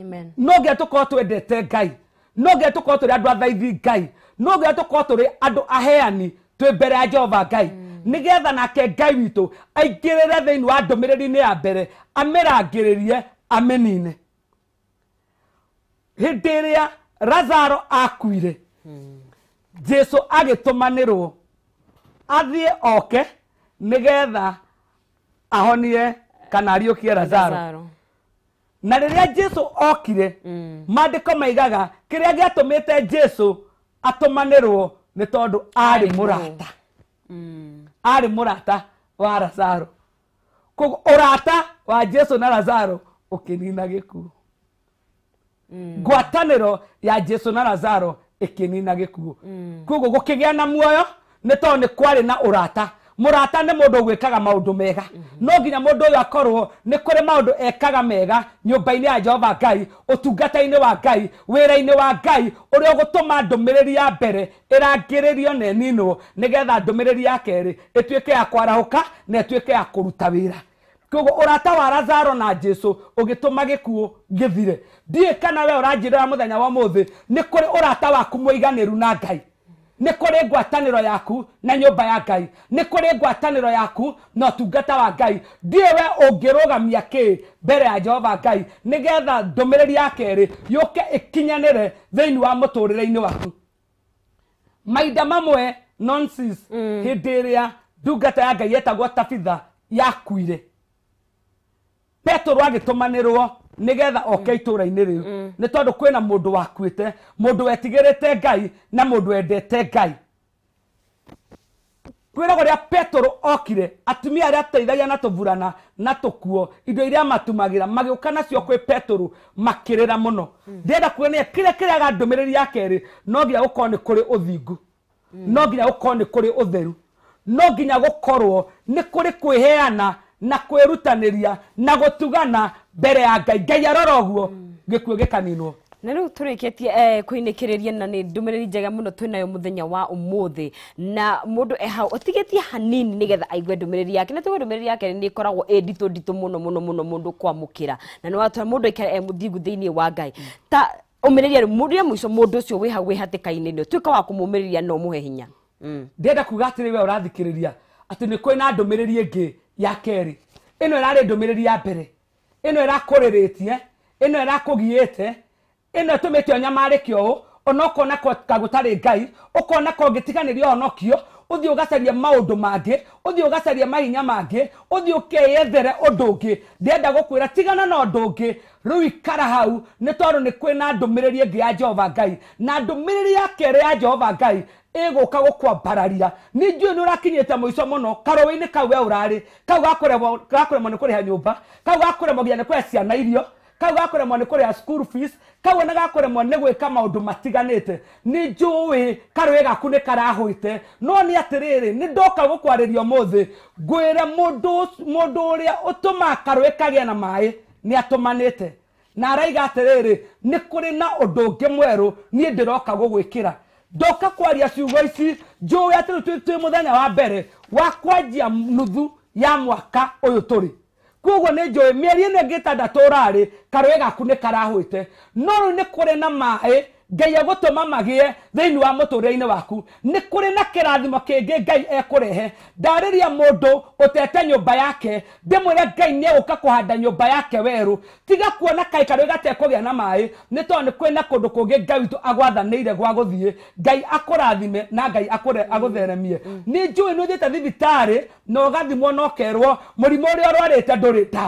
amen no ngia tukorwo twendete ngai no ngia tukorwo turi andu athaithi ngai no ngia tukorwo turi andu aheani twä mbere ya jehova ngai mm. nä getha nake ngai witå aingä rä re thä inä wa ndå mä rä ri-inä ya mbere amä rangä rä rie amä nine hä ndä ä rä razaro akuire hmm. jesu agä tå manä rwo athiä oke nä getha ahonie kana ariå lazaro na rä rä a jesu okire mm. mandä ko maigaga kä rä a gä atå mä te jesu atåmanä rwo nä tondå arä må rata arä må rata mm. wa razaro koguo å rata wa jesu na lazaro å kä nina gä kuo mm. ngwatanä ro ya jesu na razaro ä kä nina gä mm. kuo koguo gå kä gä a na muoyo nä tondå nä kwarä na å rata murata nä må ndå gwä kaga maå ndå mega mhm. no nginya må ndå å yå akorwo nä kå rä maå ndå ekaga mega nyå ya jehova ngai å tungata-inä wa ngai wä wa ngai å rä a å gå tå ma ndå mä rä ri ya mbere ä rangä rä rio na ĩninwo nä getha ndå mä rä ri ya kerä ä tuä ke ya kwarahå ka na ä tuä ke ya kå ruta wä ra koguo urata wa lazaro na jesu ugituma gikuo githire ndiä kana we uranjirira muthenya wa muthi ni kuri urata waku muiganiru na ngai nä kå rä ngwatanä ro yaku na nyå mba ya ngai nä kå rä ngwatanä ro yaku na å tungata wa ngai ndiä we å ngä rå gamia kä mbere ya jehova ngai nä getha ndå mä rä ri ya kerä yå ke ä kinyanä re thä inä wa må tå rä re-inä waku maida mamwe ndä mm. rä a ndungata ya ngai yetagwo tabitha yakuire manä rwo nä getha oke mm. itå ra inä rä u mm. nä tondå kwä na må ndå wakuä te må ndå wetigä rä te ngai na må ndå endete ngai kwiragwo ria petero okire atumia aria ateithagia na tũburana na tũkuo indo iria matumagĩra magĩũka nacio kwĩ petero makĩrĩra mũno ndĩenda mm. kuonania kĩrĩa kĩreaga ndũmĩrĩri ya kerĩ no nginya nä kå rä ũthingu mm. no nginya gũkorwo nĩ kũrĩ ũtheru no nginya gũkorwo nĩ kũrĩ kwĩheana na kwirutanĩria na gũtugana mbere ya ngai ngai arora ũguo gĩkuũ gĩkaninwo na rä u tå rä kä tie na nä ndå mä rä ri njega må no twä nayo må thenya wa må na må ndå ehau å tigä tie hanini nä getha aigue ndå mä rä ri yake na tuga ndå mä rä ri yake nä ĩkoragwo ä nditå nditå må no må no må no må ndå kwamå kä ra na nä watwara må ndå aikara e må thingu thä iniä wa ngai ta å mä rä ria må ndå mũico må ndå å cio wä hau wä hatä ka nä tuä ka wa kå må mä rä ria no må he hinya mm. ndenda kuga atä rä we å rathikä rä ria atä nä kwä na ndå mä rä ri ä ngä ya kerä ä no ä rarä ndå mä rä ri ya mbere ä no ä rakå rä rä tie eh. ä no ä rakå giä te ä eh. no ä tå mä te onyamarä ke å ona ũkona kagå tarä ngai ũkona kongä tiganä ria onokio ũthiä ũgacaria maũndũ mangĩ ũthiĩ ũgacaria mahinya mangĩ ũthiĩ ũkeyethere ũndũ ũngĩ ndĩenda gũkwĩra tigana na ũndũ ũngĩ rĩu ikara hau nĩ tondũ nĩ kwĩ na ndũmĩrĩri ĩngĩ ya jehova ngai na ndũmĩrĩri ya kerĩ ya jehova ngai iguka gukwambararira ni njui ni urakinyite muico muno karowe-ini kau we urari kau gakuremwo ni kuriha nyumba kau gakuremwo nginya ni kuriha ciana irio kau gakuremwo ni kuriha school fees kau ona gakuremwo ni gwika maundu matiganite ni njui karowe gaku ni karahuite no ni atiriri ni ndoka gukwariria umuthi ngwire mundu mundu uria utuma karowe kagie na mai ni atumanite na araiga atiriri ni kuri na undu ungi mweru nie ndiroka gugwikira ndoka kwaria ciugo ici njũĩ atĩ nĩ twĩ mũthenya wa mbere wa kwanjia nuthu ya mwaka ũyũ tũrĩ koguo nĩ njũĩ mĩeri ĩno ĩngĩ ĩtandatũ ũrarĩ karũĩ gaku nĩ karahũĩte no rĩu nĩ kũrĩ na maĩ ngai egåtåma magä thä wa må tå rä re waku nä kå rä na kä rathimo kä ngä ngai ekå rehe ndarä ria må ndå å tete nyå yake ndämwä ngai nä egå ka kå yake werå tiga kuona kaikarå gatekå gä a na maä nä tondå nä kwä na kå ngai witå agwathanä gwa gå ngai akå na ngai agå theremie nä njå ä nä å thiä te na å na å kerwo må rimå å rä a å rwarä te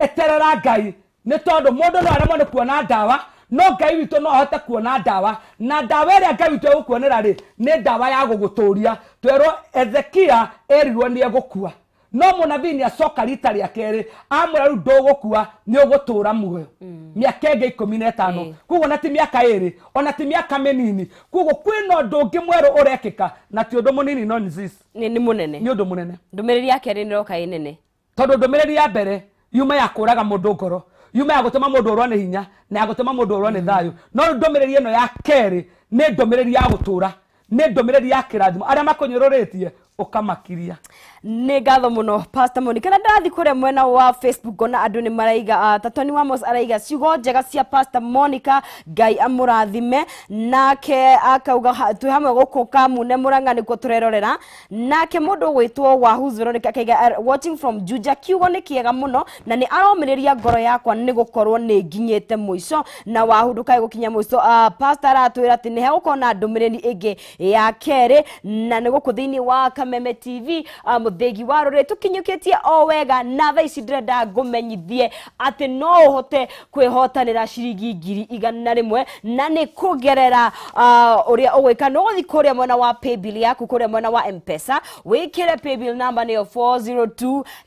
eterera ngai nä tondå må ndå no aremwo nä kuona ndawa no ngai witå no ahote kuona ndawa na ndawa ä rä a ngai witå egå kuonera rä nä ndawa ya gå gå tå ria twerwo ezekia erirwo nä egå kua no må nabii nä acoka rita rä akerä amwä ra rä u ndågå kua nä å gå tå ra muoyo mä mm. aka ngä ikå mi na ätano koguo ti mä aka ä rä ona ti mä aka mä nini koguo kwä na ndå å ngä mwerå å rekä ka na ti å ndå må nini no nä må nene nä å ndå må nene ndå mä rä ri ya kerä nä roka ä nene tondå ndå mä rä ri ya mbere yuma ya kå raga må ndå ngoro yuma ya gutema mundu urwo ni hinya na mm. ya gutema mundu urwo ni thayo no ndomiriri ino ya keri ni ndomiriri ya gutura ni ndomiriri ya kirathimo aria makunyururetie ukamakiria nä ngatho må no pastor moni kana ndathi kå rä mwena wa facebook ona andå nä maraiga uh, ah, tatoni wamos araiga ciugo njega cia pastor monica ngai amå rathime nake akauga twä hamwe gå kå kamune må ranga nä kuo tå rerorera nake må ndå gwä two wahuveronica kaiga er, watching from juja kiugo nä kä ega må no na nä aromä rä ria ngoro yakwa nä gå korwo nä nginyä te må ico na wahundå kaä gå kinya må ico uh, ah, pastor aratwä ra atä nä hegå korwo na ndå mä rä ri ä ngä ya kerä na nä gå kå thä inä wa kameme tv uh, muthigi wa rå rä tukinyukitie o wega na tha ici ndärenda ngumenyithie atä no å hote kwä hotanä ra ciringi ngiri igana rä mwe na nä kå gerera å uh, rä a å gwä ka no gå thi kå rä a mwena wa paybill yaku kå rä a mwena wa mpesa wä kä re paybill namba nä yo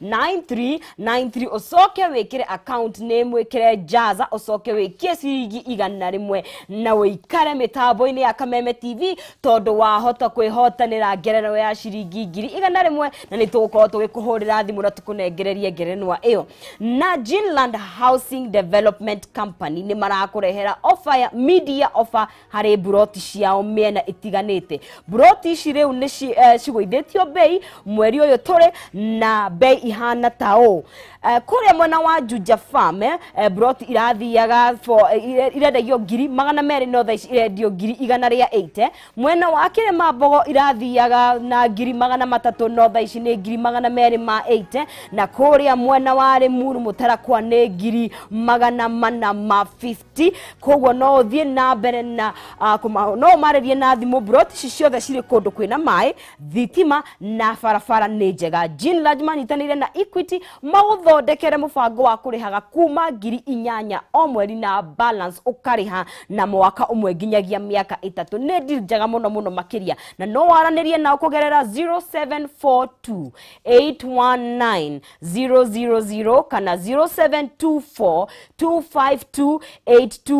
4029393 å coke wä kä re account nä mwä kä re jaza å coke wä kie ciringi igana rä mwe na wä ikare mä tambo-inä ya kameme tv tondå wahota kwä hotanä ra ngerero ya ciringi ciringi ngiri igana rimwe na nä tå gåkorwo tå gä kå hå rä ra thimå na tå kå nengererie ngerenwa ä yo na Jinland Housing Development Company nä marakå rehera ofa ya media ofa harä mburoti ciao mĩena ĩtiganä te mburoti ici rä u nä eh, cigå ithä tio mbei mweri å yå tå rä na mbei ihana ta å Eh, kuria mwena wa Juja Farm eh, brot irathiaga eh, irendagio ngiri magana merĩ no tha ici irendio ngiri igana ria 8 mwena wa kĩrĩma mbogo irathiaga na ngiri magana matatu no tha ici nĩ ngiri magana merĩ ma 8 na kuria mwena wa Limuru mũtarakwa nĩ ngiri magana mana ma 50 koguo no ũthiĩ na mbere na uh, no ũmarĩrie na thimũ brot ici ciothe cirĩ kũndũ kwina mai thitima na farafara nĩ njega jin Lajman nyitanĩire na Equity magũtho ũthondekere mũbango wa kũrĩhaga kuma ngiri inyanya o mweri na balance ha na mwaka ũmwe nginyagia mĩaka ĩtatũ nĩ dil njega muno muno makiria na no waranĩrie na kũgerera 0742 819 000 kana 0724 252 828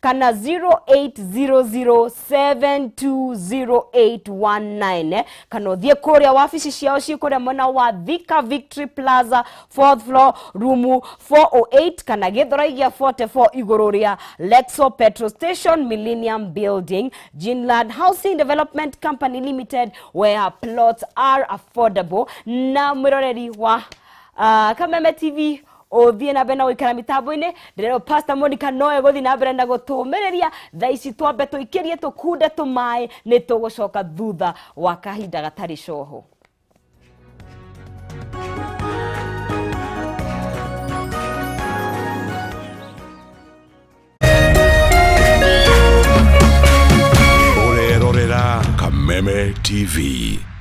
kana 0800720819 kana ũthiĩ kũrĩa wabici ciao cikũrĩa mwena wa Thika Victory Plaza fourth floor room 408 kana githora gia 44 iguru ria Lexo Petrol Station Millennium Building Jinland Housing Development Company Limited where plots are affordable na mwiroreri wa uh, Kameme TV uthie na mbere na guikara mitambo-ini ndirero pastor monica no eguthi na mbere na gutumiriria thaa ici twambe tuikirie tukunde tumai ni tugucoka thutha wa kahinda gatari coho M A T V. TV.